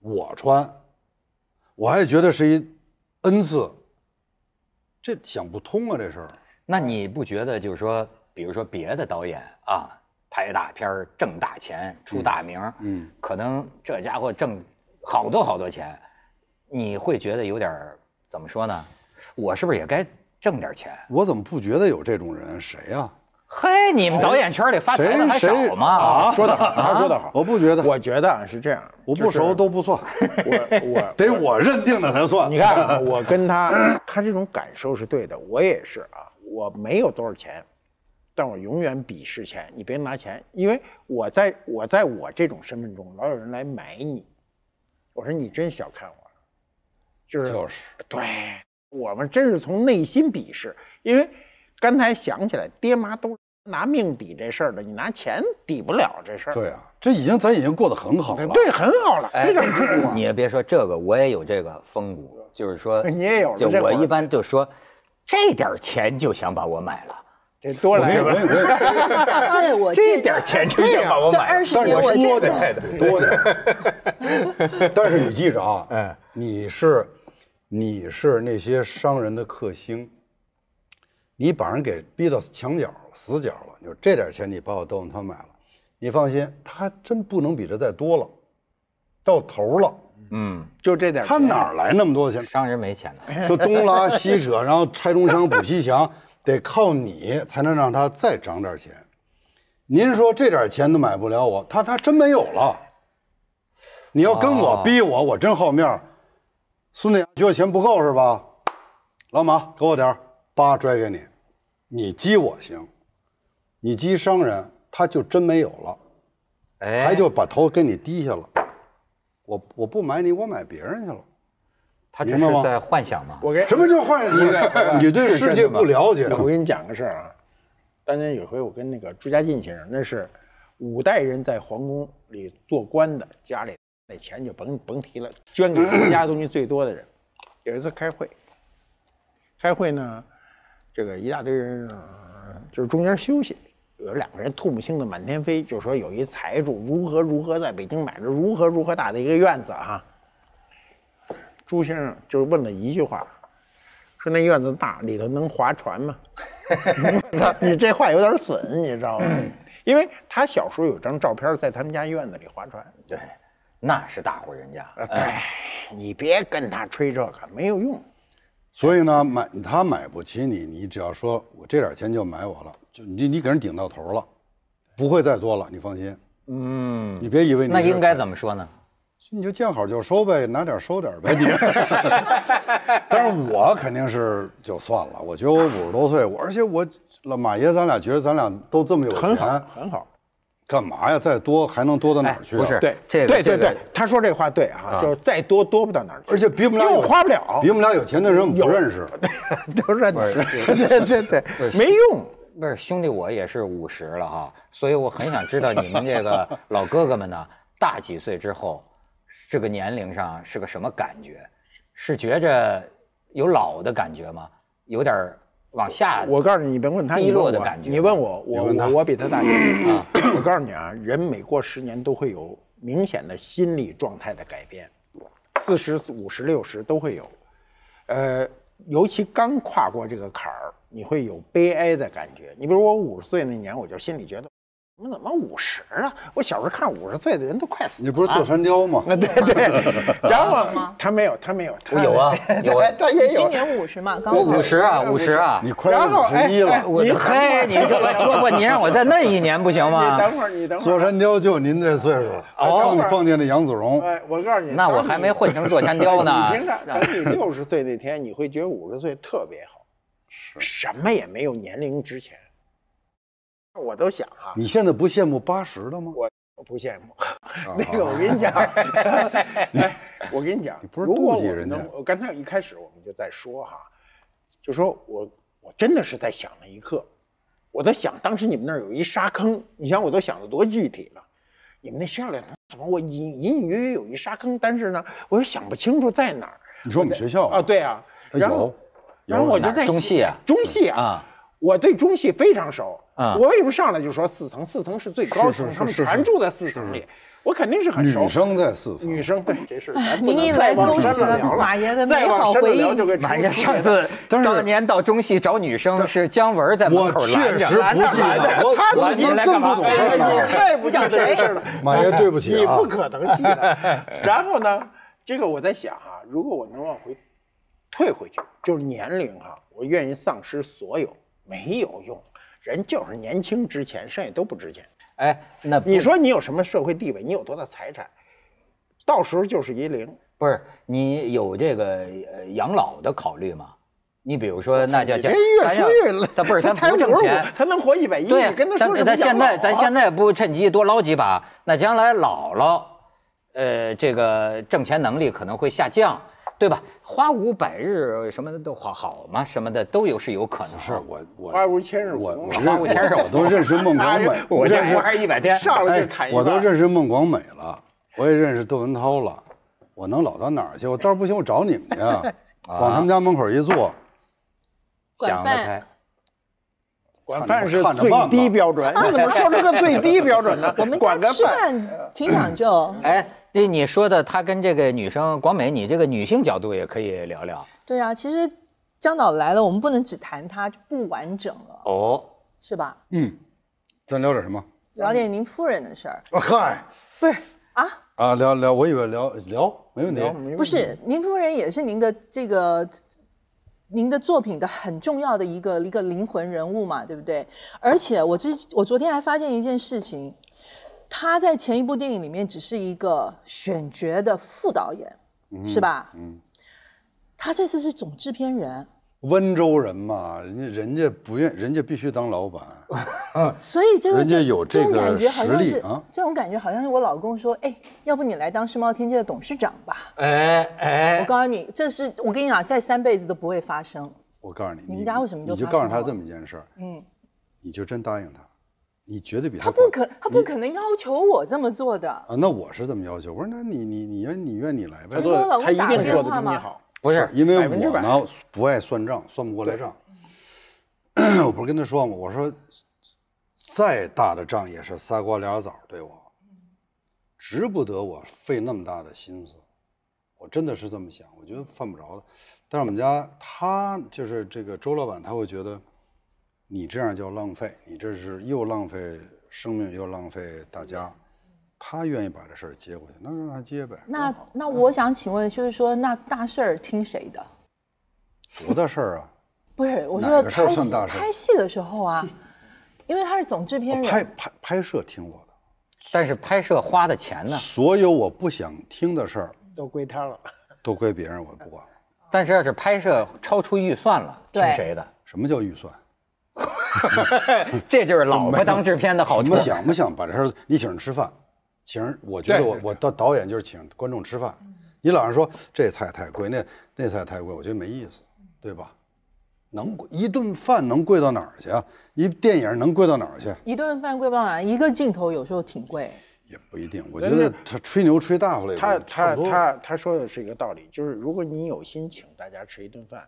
我穿，我还觉得是一恩赐。这想不通啊，这事儿。那你不觉得就是说？比如说别的导演啊，拍大片挣大钱出大名，嗯，可能这家伙挣好多好多钱，你会觉得有点怎么说呢？我是不是也该挣点钱？我怎么不觉得有这种人？谁呀？嘿，你们导演圈里发财的还少吗？啊，说得好，他说得好，我不觉得，我觉得是这样，我不熟都不错，我 <laughs> 我得我认定的才算。你看，我跟他，他这种感受是对的，我也是啊，我没有多少钱。但我永远鄙视钱，你别拿钱，因为我在我在我这种身份中，老有人来买你，我说你真小看我，就是就是，对，我们真是从内心鄙视，因为刚才想起来，爹妈都拿命抵这事儿了，你拿钱抵不了这事儿。对啊，这已经咱已经过得很好了，对，很好了，这你也别说这个，我也有这个风骨，就是说 <laughs> 你也有就我一般就说这点钱就想把我买了。多来有，这 <laughs> 我这点钱就想把我买，但是我摸的多，点。但是你记着啊，你是，你是那些商人的克星，你把人给逼到墙角、死角了。就这点钱你把我窦文涛买了，你放心，他真不能比这再多了，到头了。嗯，就这点。他哪来那么多钱？商人没钱了，就东拉西扯，然后拆东墙补西墙。得靠你才能让他再涨点钱，您说这点钱都买不了我，他他真没有了。你要跟我逼我，我真好面儿。孙德你觉得钱不够是吧？老马给我点儿，拽给你，你激我行，你激商人他就真没有了，哎，还就把头给你低下了。我我不买你，我买别人去了。他这是在幻想吗？我给什么叫幻想？<laughs> 你你对世界不了解。我给你讲个事儿啊，当年有回我跟那个朱家进先生，那是五代人在皇宫里做官的，家里那钱就甭甭提了，捐给国家东西最多的人。有一次开会，开会呢，这个一大堆人，就是中间休息，有两个人吐沫星子满天飞，就说有一财主如何如何在北京买了如何如何大的一个院子哈。朱先生就是问了一句话，说那院子大，里头能划船吗？<laughs> 你这话有点损，你知道吗？因为他小时候有张照片在他们家院子里划船。对，那是大户人家。对，你别跟他吹这个，没有用。所以呢，买他买不起你，你只要说我这点钱就买我了，就你你给人顶到头了，不会再多了，你放心。嗯，你别以为那应该怎么说呢？你就见好就收呗，拿点收点呗。你，<laughs> 但是我肯定是就算了。我觉得我五十多岁，我而且我，老马爷，咱俩觉得咱俩都这么有钱，很好，很好。干嘛呀？再多还能多到哪儿去？不是，对，对对对，他说这话对哈，就是再多多不到哪儿去。而且比我们俩，又花不了。比我们俩有钱的人，我们不认识。<laughs> 不认识，对对对，没用。不是，兄弟，我也是五十了哈，所以我很想知道你们这个老哥哥们呢，大几岁之后。这个年龄上是个什么感觉？是觉着有老的感觉吗？有点往下，我告诉你，你别问他，低落你问我，你问我，我我比他大 <laughs> 啊！我告诉你啊，人每过十年都会有明显的心理状态的改变，四十五十六十都会有。呃，尤其刚跨过这个坎儿，你会有悲哀的感觉。你比如我五十岁那年，我就心里觉得。怎么五十了？我小时候看五十岁的人都快死了。你不是坐山雕吗？啊，对对。<laughs> 然后他没有，他没有，我有啊，<laughs> 有，啊，他也有。今年五十嘛，刚五十啊，五十啊，你快五十一了。我嘿，你说我不，你让我再嫩一年不行吗？<laughs> 等会儿你等会儿。坐山雕就您这岁数，我碰见那杨子荣。哎，我告诉你，那我还没混成坐山雕呢。听着，等你六十岁那天，你会觉得五十岁特别好，什么也没有年龄值钱。我都想哈，你现在不羡慕八十的吗？我不羡慕，<laughs> 那个我跟你讲，我跟你讲，你不是妒忌人家？我刚才一开始我们就在说哈，就说我我真的是在想那一刻，我在想当时你们那儿有一沙坑，你想我都想的多具体了，你们那学校里怎么我隐隐隐约有一沙坑，但是呢我又想不清楚在哪儿。你说我们学校啊？对啊，然后然后我就在中戏啊，中戏啊，我对中戏非常熟。啊！我为什么上来就说四层？四层是最高层，他们全住在四层里。我肯定是很熟。女生在四层。女生对这事，你来勾起了，马爷的美好回忆。马爷上次 <laughs> 当年到中戏找女生是姜文在门口拦着。我确实不记得，这么不事儿，太不讲人事了。<laughs> 马爷对不起，你不可能记得。<laughs> 然后呢，这个我在想哈，如果我能往回退回去，就是年龄哈，我愿意丧失所有，没有用。人就是年轻值钱，剩下都不值钱。哎，那你说你有什么社会地位？你有多大财产？到时候就是一零。不是你有这个呃养老的考虑吗？你比如说那叫叫，越活越他不是他不挣钱，他能活一百一，对，跟他说是。他现在咱现在不趁机多捞几把，那将来老了，呃，这个挣钱能力可能会下降。对吧？花无百日，什么的都好好吗？什么的都有是有可能。是，我我花无千日，我我花无千日，我都认识孟广美，<laughs> 我认识。花一百天，上来就看一眼。我都认识孟广美了，我也认识窦文涛了，我能老到哪去？我到时候不行，我找你们去 <laughs> 往他们家门口一坐，想得开。饭是最低标准，你 <laughs> 怎么说这个最低标准呢？<laughs> 我们家吃饭挺讲究。哎，那你说的他跟这个女生广美，你这个女性角度也可以聊聊。对啊，其实江导来了，我们不能只谈他就不完整了。哦，是吧？嗯，咱聊点什么？聊点您夫人的事儿。嗨，不是啊啊，聊聊，我以为聊聊没问题。不是，您夫人也是您的这个。您的作品的很重要的一个一个灵魂人物嘛，对不对？而且我之我昨天还发现一件事情，他在前一部电影里面只是一个选角的副导演，是吧？嗯，他这次是总制片人。温州人嘛，人家人家不愿，人家必须当老板，<laughs> 所以这个，人家有这种感觉，好像是这种感觉，好像是我老公说：“哎，要不你来当世贸天阶的董事长吧？”哎哎，我告诉你，这是我跟你讲，再三辈子都不会发生。我告诉你，你们家为什么就？你就告诉他这么一件事儿，嗯，你就真答应他，你绝对比他。他不可，他不可能要求我这么做的啊。那我是这么要求，我说那你你你愿你愿你来呗。他一定说的比你好。不是，因为我呢不爱算账，算不过来账。<clears throat> 我不是跟他说吗？我说，再大的账也是仨瓜俩枣，对我值不得我费那么大的心思。我真的是这么想，我觉得犯不着的。但是我们家他就是这个周老板，他会觉得你这样叫浪费，你这是又浪费生命又浪费大家。他愿意把这事儿接过去，那就让他接呗。那那我想请问，就是说那大事儿听谁的？我的大事儿啊？<laughs> 不是，我得拍戏，拍戏的时候啊，因为他是总制片人，拍拍拍摄听我的，但是拍摄花的钱呢？所有我不想听的事儿都归他了，都归别人，我不管了。但是要是拍摄超出预算了，听谁的？什么叫预算？<laughs> 这就是老婆当制片的好处。你想不想把这事儿？你请人吃饭。请，我觉得我我的导演就是请观众吃饭。你老是说这菜太贵，那那菜太贵，我觉得没意思，对吧？能一顿饭能贵到哪儿去啊？一电影能贵到哪儿去？一顿饭贵不哪？一个镜头有时候挺贵。也不一定，我觉得他吹牛吹大了。他他他他说的是一个道理，就是如果你有心请大家吃一顿饭，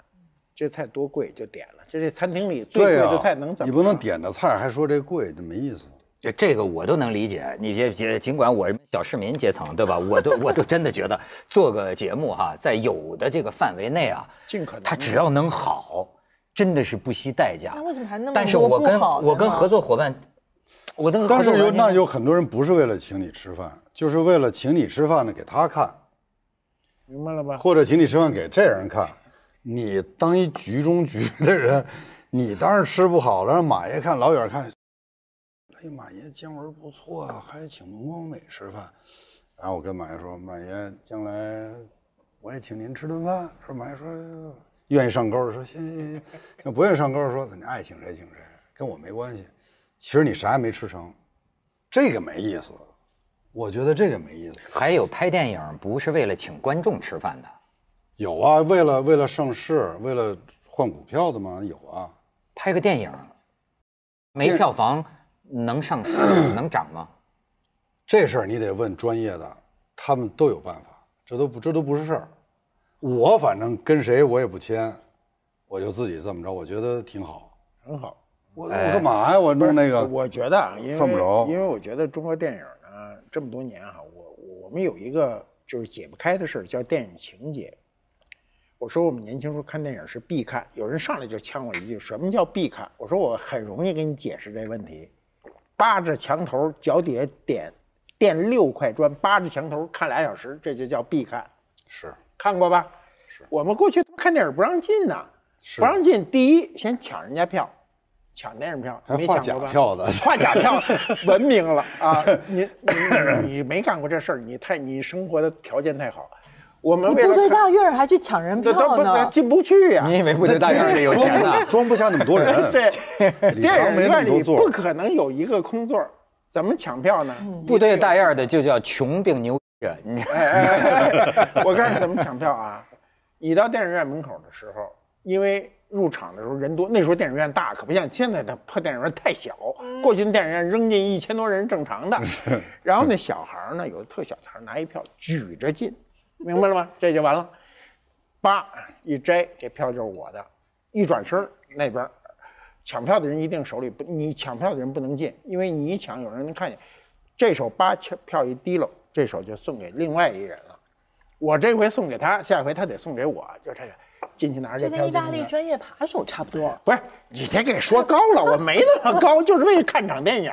这菜多贵就点了，就这餐厅里最贵的菜能怎么？你不能点的菜还说这贵，这没意思。这这个我都能理解，你别别，尽管我是小市民阶层，对吧？我都我都真的觉得做个节目哈，在有的这个范围内啊，尽可能他只要能好，真的是不惜代价。那为什么还那么但是我跟我跟合作伙伴，我的。但是有那有很多人不是为了请你吃饭，就是为了请你吃饭呢给他看，明白了吧？或者请你吃饭给这人看，你当一局中局的人，你当然吃不好了，让马爷看老远看。这马爷姜文不错，还请龙光美吃饭，然后我跟马爷说：“马爷，将来我也请您吃顿饭。”说马爷说：“愿意上钩说行行行，那不愿意上钩说：‘你爱请谁请谁，跟我没关系。’其实你啥也没吃成，这个没意思。我觉得这个没意思。还有拍电影不是为了请观众吃饭的，有啊，为了为了上市，为了换股票的吗？有啊。拍个电影没票房。能上市 <clears throat> 能涨吗？这事儿你得问专业的，他们都有办法，这都不这都不是事儿。我反正跟谁我也不签，我就自己这么着，我觉得挺好，很好。我我干嘛呀？我弄那个，我觉得，因为犯不着，因为我觉得中国电影呢这么多年哈，我我们有一个就是解不开的事儿，叫电影情节。我说我们年轻时候看电影是必看，有人上来就呛我一句：“什么叫必看？”我说我很容易给你解释这问题。扒着墙头脚底下点垫六块砖，扒着墙头看俩小时，这就叫必看。是看过吧？是。我们过去看电影不让进呢，不让进。第一，先抢人家票，抢电影票还画假票的，画假票，<laughs> 文明了啊！你你你没干过这事儿，你太你生活的条件太好。我们部队大院还去抢人票呢，进不去呀！你以为部队大院里有钱啊？装不下那么多人，<laughs> 电影没里不可能有一个空座怎么抢票呢？部队大院的就叫穷并牛逼。我告诉你怎么抢票啊！你到电影院门口的时候，因为入场的时候人多，那时候电影院大，可不像现在的破电影院太小。过去电影院扔进一千多人正常的，然后那小孩呢，有特小，孩拿一票举着进。明白了吗？<laughs> 这就完了，八一摘这票就是我的，一转身那边抢票的人一定手里不，你抢票的人不能进，因为你一抢有人能看见，这手八票票一低了，这手就送给另外一人了，我这回送给他，下回他得送给我，就这个进去拿这票。跟意大利专业扒手差不多。不是你别给说高了，我没那么高，<laughs> 就是为了看场电影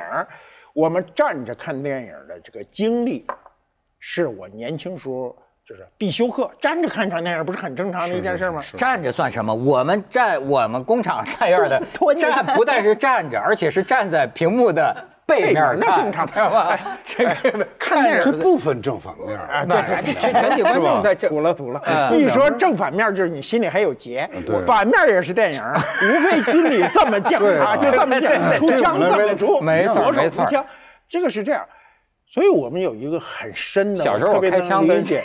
我们站着看电影的这个经历，是我年轻时候。就是必修课，站着看场电影不是很正常的一件事吗？站着算什么？我们站，我们工厂大院的站，不但是站着，而且是站在屏幕的背面那正常知道吗？看电影不分正反面啊，对全全体观众在这。堵了堵了，你说正反面就是你心里还有结，反面也是电影，无非经里这么讲啊，就这么讲，出枪这么出，没错，出枪，这个是这样。所以我们有一个很深的，小时候开枪理解，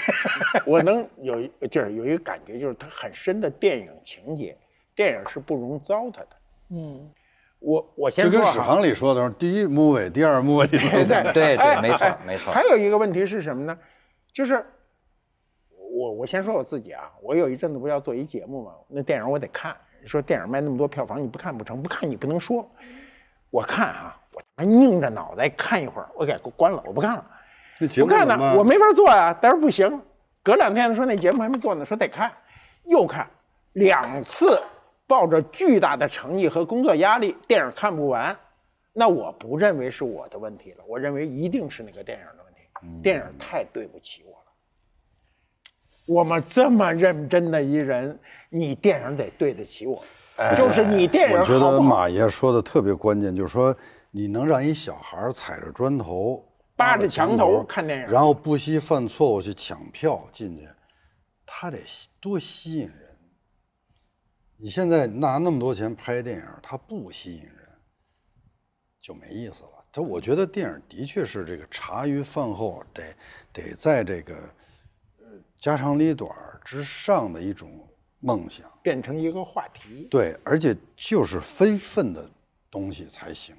我能有就是有一个感觉，就是它很深的电影情节，电影是不容糟蹋的。嗯，我我先说，就跟史航里说的，第一 movie，第二 movie。现在对对，没错没错。还有一个问题是什么呢？就是我我先说我自己啊，我有一阵子不要做一节目嘛，那电影我得看。说电影卖那么多票房，你不看不成，不看你不能说。我看啊，还拧着脑袋看一会儿，我给关了，我不看了。那节目，看了，我没法做呀。但是不行，隔两天说那节目还没做呢，说得看，又看两次，抱着巨大的诚意和工作压力，电影看不完。那我不认为是我的问题了，我认为一定是那个电影的问题。电影太对不起我了。我们这么认真的一人，你电影得对得起我，就是你电影。我觉得马爷说的特别关键，就是说。你能让一小孩踩着砖头，扒着墙头看电影，然后不惜犯错误去抢票进去，他得多吸引人！你现在拿那么多钱拍电影，他不吸引人，就没意思了。这我觉得电影的确是这个茶余饭后得 <laughs> 得在这个呃家长里短之上的一种梦想，变成一个话题。对，而且就是非分的东西才行。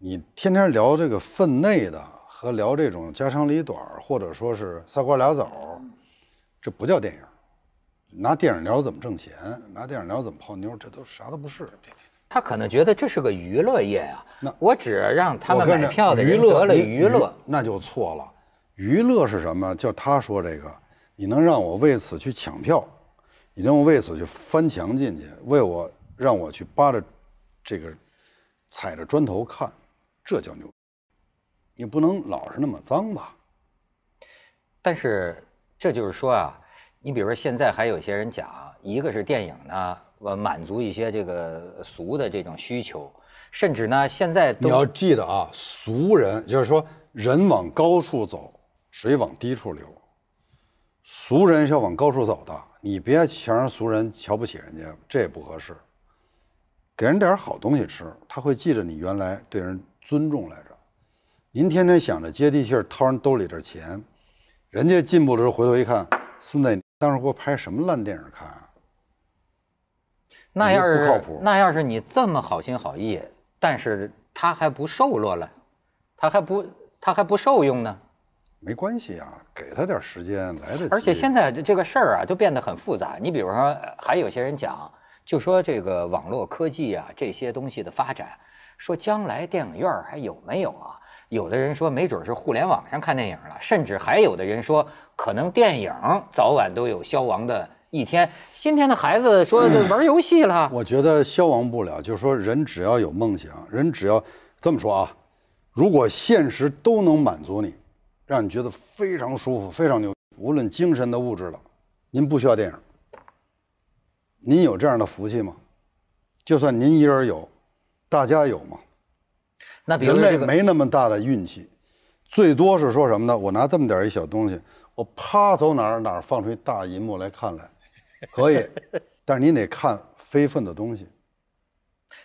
你天天聊这个分内的，和聊这种家长里短或者说是仨瓜俩枣这不叫电影。拿电影聊怎么挣钱，拿电影聊怎么泡妞，这都啥都不是。他可能觉得这是个娱乐业啊。那我只让他们买票的娱乐娱乐，那就错了。娱乐是什么？就他说这个，你能让我为此去抢票，你能为此去翻墙进去，为我让我去扒着这个踩着砖头看。这叫牛，你不能老是那么脏吧？但是这就是说啊，你比如说现在还有些人讲，一个是电影呢，我满足一些这个俗的这种需求，甚至呢现在你要记得啊，俗人就是说人往高处走，水往低处流，俗人是要往高处走的，你别想让俗人瞧不起人家，这也不合适。给人点好东西吃，他会记着你原来对人。尊重来着，您天天想着接地气儿掏人兜里的钱，人家进步的时候回头一看，孙那当时给我拍什么烂电影看啊？那要是那要是你这么好心好意，但是他还不受落了，他还不他还不受用呢？没关系啊，给他点时间来得。而且现在这个事儿啊，就变得很复杂。你比如说，还有些人讲，就说这个网络科技啊这些东西的发展。说将来电影院还有没有啊？有的人说没准是互联网上看电影了，甚至还有的人说可能电影早晚都有消亡的一天。今天的孩子说玩游戏了，我觉得消亡不了。就是说，人只要有梦想，人只要这么说啊，如果现实都能满足你，让你觉得非常舒服、非常牛，无论精神的、物质的，您不需要电影，您有这样的福气吗？就算您一人有。大家有吗？那比如这个，没那么大的运气，最多是说什么呢？我拿这么点一小东西，我啪走哪儿哪儿放出一大银幕来看来，<laughs> 可以，但是你得看非分的东西。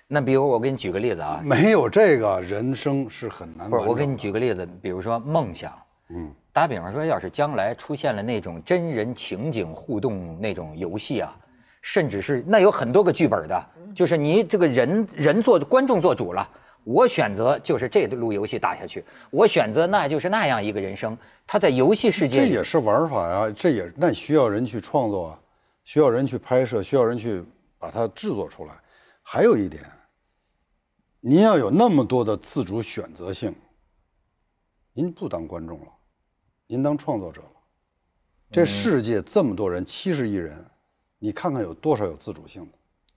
那比如我给你举个例子啊，没有这个，人生是很难。不是，我给你举个例子，比如说梦想，嗯，打比方说，要是将来出现了那种真人情景互动那种游戏啊。甚至是那有很多个剧本的，就是你这个人人做观众做主了，我选择就是这路游戏打下去，我选择那就是那样一个人生，他在游戏世界这也是玩法呀，这也那需要人去创作啊，需要人去拍摄，需要人去把它制作出来。还有一点，您要有那么多的自主选择性，您不当观众了，您当创作者了。这世界这么多人，七十亿人。你看看有多少有自主性的，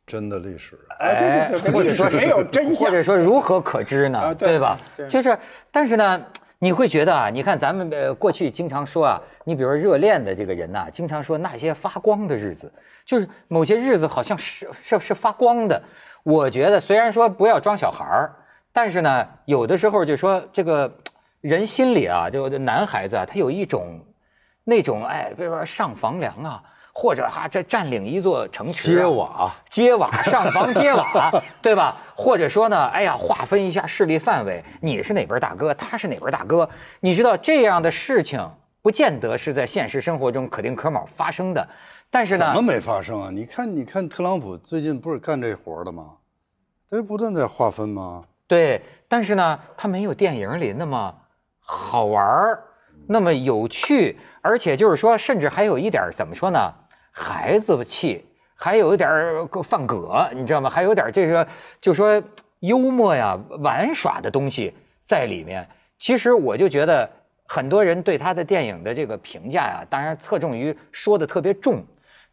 真的历史啊？哎，或者说没有真相，或者说如何可知呢？对吧？就是，但是呢，你会觉得啊，你看咱们呃过去经常说啊，你比如说热恋的这个人呐，经常说那些发光的日子，就是某些日子好像是是是发光的。我觉得虽然说不要装小孩儿，但是呢，有的时候就说这个人心里啊，就男孩子啊，他有一种那种哎，比如说上房梁啊。或者哈，这占领一座城池，揭瓦，揭瓦，<laughs> 上房揭瓦，对吧？或者说呢，哎呀，划分一下势力范围，你是哪边大哥，他是哪边大哥？你知道这样的事情不见得是在现实生活中可丁可卯发生的，但是呢，怎么没发生啊？你看，你看，特朗普最近不是干这活的吗？他不断在划分吗？对，但是呢，他没有电影里那么好玩，那么有趣，而且就是说，甚至还有一点怎么说呢？孩子气，还有一点儿犯膈，你知道吗？还有点就是，就说幽默呀、玩耍的东西在里面。其实我就觉得，很多人对他的电影的这个评价呀，当然侧重于说的特别重，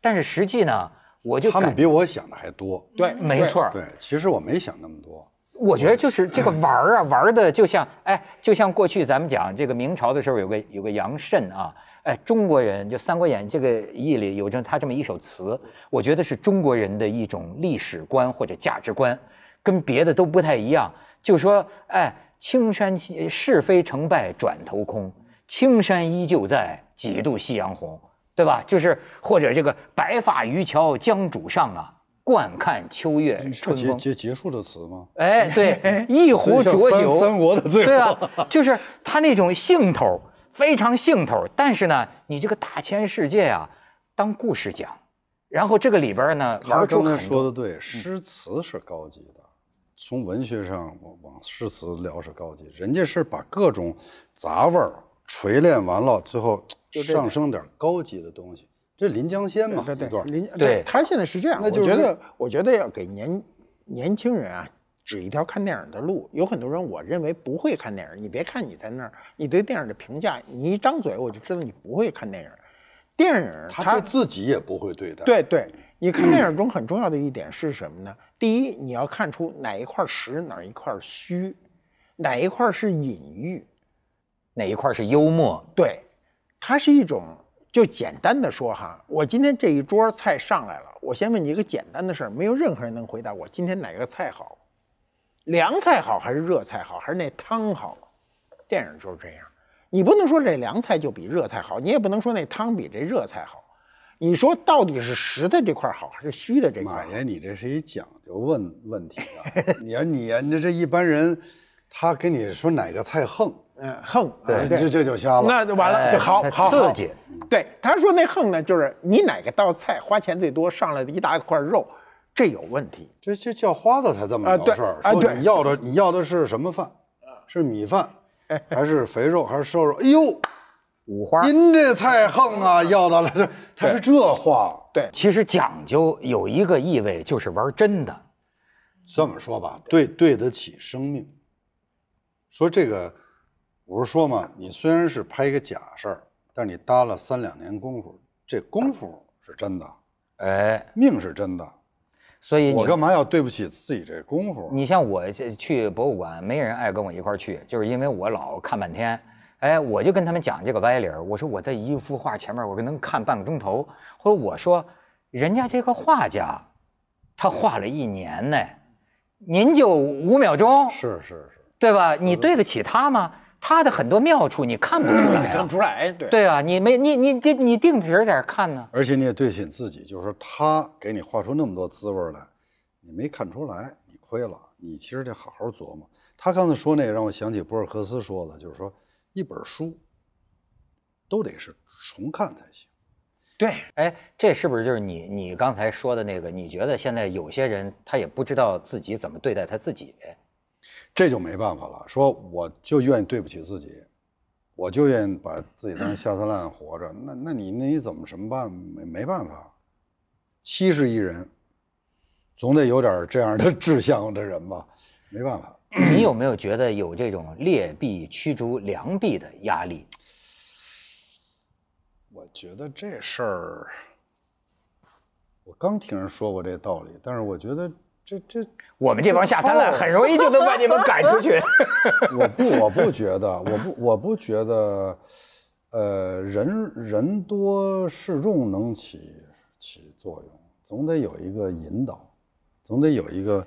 但是实际呢，我就他们比我想的还多，对，没错，对，其实我没想那么多。我觉得就是这个玩儿啊，玩的就像哎，就像过去咱们讲这个明朝的时候，有个有个杨慎啊，哎，中国人就《三国演义》这个义里有这他这么一首词，我觉得是中国人的一种历史观或者价值观，跟别的都不太一样。就说哎，青山是非成败转头空，青山依旧在，几度夕阳红，对吧？就是或者这个白发渔樵江渚上啊。惯看秋月春风，结结结束的词吗？哎，对，<laughs> 一壶浊酒。三国的醉，对啊，就是他那种兴头，非常兴头。但是呢，你这个大千世界啊，当故事讲，然后这个里边呢，他刚才说的对，诗词是高级的，从文学上往诗词聊是高级，人家是把各种杂味儿锤炼完了，最后上升点高级的东西。这《临江仙》嘛，对对，临对他现在是这样。我觉得，我觉得要给年年轻人啊指一条看电影的路。有很多人，我认为不会看电影。你别看你在那儿，你对电影的评价，你一张嘴我就知道你不会看电影。电影他自己也不会对待。对对，你看电影中很重要的一点是什么呢？第一，你要看出哪一块实，哪一块虚，哪一块是隐喻，哪一块是幽默。对，它是一种。就简单的说哈，我今天这一桌菜上来了，我先问你一个简单的事儿，没有任何人能回答我今天哪个菜好，凉菜好还是热菜好，还是那汤好？电影就是这样，你不能说这凉菜就比热菜好，你也不能说那汤比这热菜好，你说到底是实的这块好还是虚的这块？马爷，你这是一讲究问问题啊！<laughs> 你说你呀，你这一般人，他跟你说哪个菜横？嗯，横，对，这这就瞎了，那就完了，好，好，刺激。对，他说那横呢，就是你哪个道菜花钱最多，上来的一大块肉，这有问题。这这叫花子才这么鸟事儿。哎，对，你要的你要的是什么饭？是米饭，还是肥肉，还是瘦肉？哎呦，五花。您这菜横啊，要到了这，他是这话。对，其实讲究有一个意味，就是玩真的。这么说吧，对对得起生命。说这个。不是说嘛，你虽然是拍一个假事儿，但是你搭了三两年功夫，这功夫是真的，哎，命是真的，所以我干嘛要对不起自己这功夫？你像我去博物馆，没人爱跟我一块儿去，就是因为我老看半天，哎，我就跟他们讲这个歪理儿。我说我在一幅画前面，我能看半个钟头，或者我说人家这个画家，他画了一年呢，您就五秒钟，是是是，对吧？你对得起他吗？他的很多妙处你看不出来，看不出来，对对啊，你没你你这你定题儿点看呢。而且你也得起自己，就是说他给你画出那么多滋味来，你没看出来，你亏了。你其实得好好琢磨。他刚才说那个让我想起博尔赫斯说的，就是说一本书都得是重看才行。对，哎，这是不是就是你你刚才说的那个？你觉得现在有些人他也不知道自己怎么对待他自己？这就没办法了。说我就愿意对不起自己，我就愿意把自己当 <clears throat> 下三滥活着。那那你那你怎么什么办？没没办法。七十亿人，总得有点这样的 <laughs> 志向的人吧？没办法。你有没有觉得有这种劣币驱逐良币的压力？我觉得这事儿，我刚听人说过这道理，但是我觉得。这这，我们这帮下三滥很容易就能把你们赶出去。我不我不觉得，我不我不觉得，呃，人人多势众能起起作用，总得有一个引导，总得有一个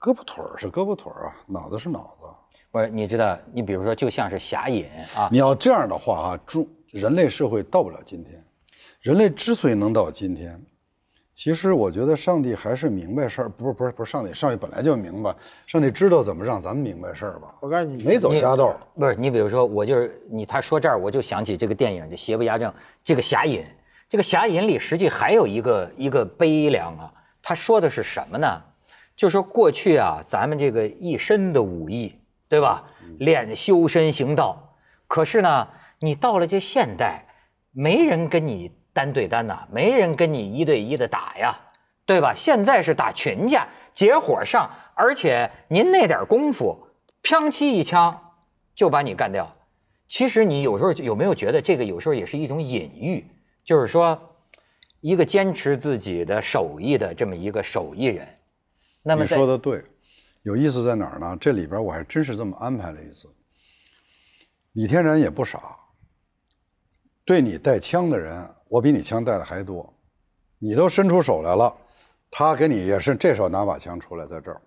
胳膊腿儿是胳膊腿儿啊，脑子是脑子。不是，你知道，你比如说，就像是侠隐啊，你要这样的话啊，中人类社会到不了今天，人类之所以能到今天。其实我觉得上帝还是明白事儿，不是不是不是上帝，上帝本来就明白，上帝知道怎么让咱们明白事儿吧。我告诉你，没走瞎道。不是你，比如说我就是你，他说这儿我就想起这个电影《这邪不压正》，这个《侠隐，这个《侠隐里实际还有一个一个悲凉啊。他说的是什么呢？就说过去啊，咱们这个一身的武艺，对吧？练修身行道，可是呢，你到了这现代，没人跟你。单对单呐，没人跟你一对一的打呀，对吧？现在是打群架，结伙上，而且您那点功夫，砰叽一枪就把你干掉。其实你有时候有没有觉得这个有时候也是一种隐喻？就是说，一个坚持自己的手艺的这么一个手艺人，那么你说的对，有意思在哪儿呢？这里边我还真是这么安排了一次。李天然也不傻，对你带枪的人。我比你枪带的还多，你都伸出手来了，他给你也是，这时候拿把枪出来，在这儿，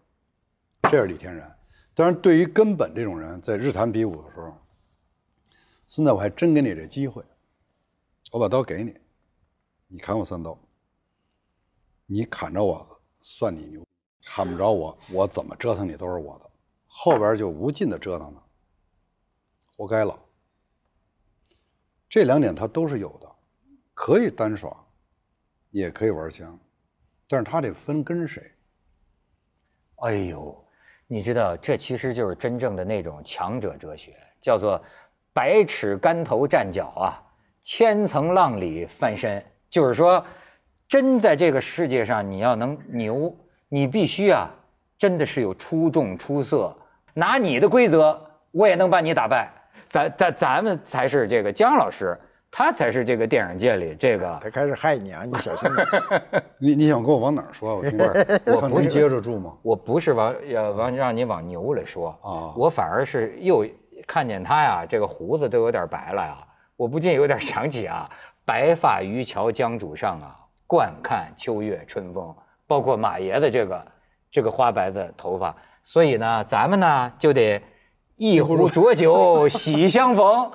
这是李天然。但是对于根本这种人，在日坛比武的时候，现在我还真给你这机会，我把刀给你，你砍我三刀，你砍着我算你牛，砍不着我，我怎么折腾你都是我的，后边就无尽的折腾了，活该了。这两点他都是有的。可以单耍，也可以玩枪，但是他得分跟谁。哎呦，你知道这其实就是真正的那种强者哲学，叫做“百尺竿头站脚啊，千层浪里翻身”。就是说，真在这个世界上，你要能牛，你必须啊，真的是有出众出色，拿你的规则我也能把你打败。咱咱咱们才是这个姜老师。他才是这个电影界里这个。<laughs> 他开始害你啊！你小心点。<laughs> 你你想跟我往哪儿说？我听我不是接着住吗？我不是往要往让你往牛里说啊！我反而是又看见他呀，这个胡子都有点白了呀，我不禁有点想起啊，“白发渔樵江渚上啊，惯看秋月春风。”包括马爷的这个这个花白的头发，所以呢，咱们呢就得一壶浊酒喜相逢。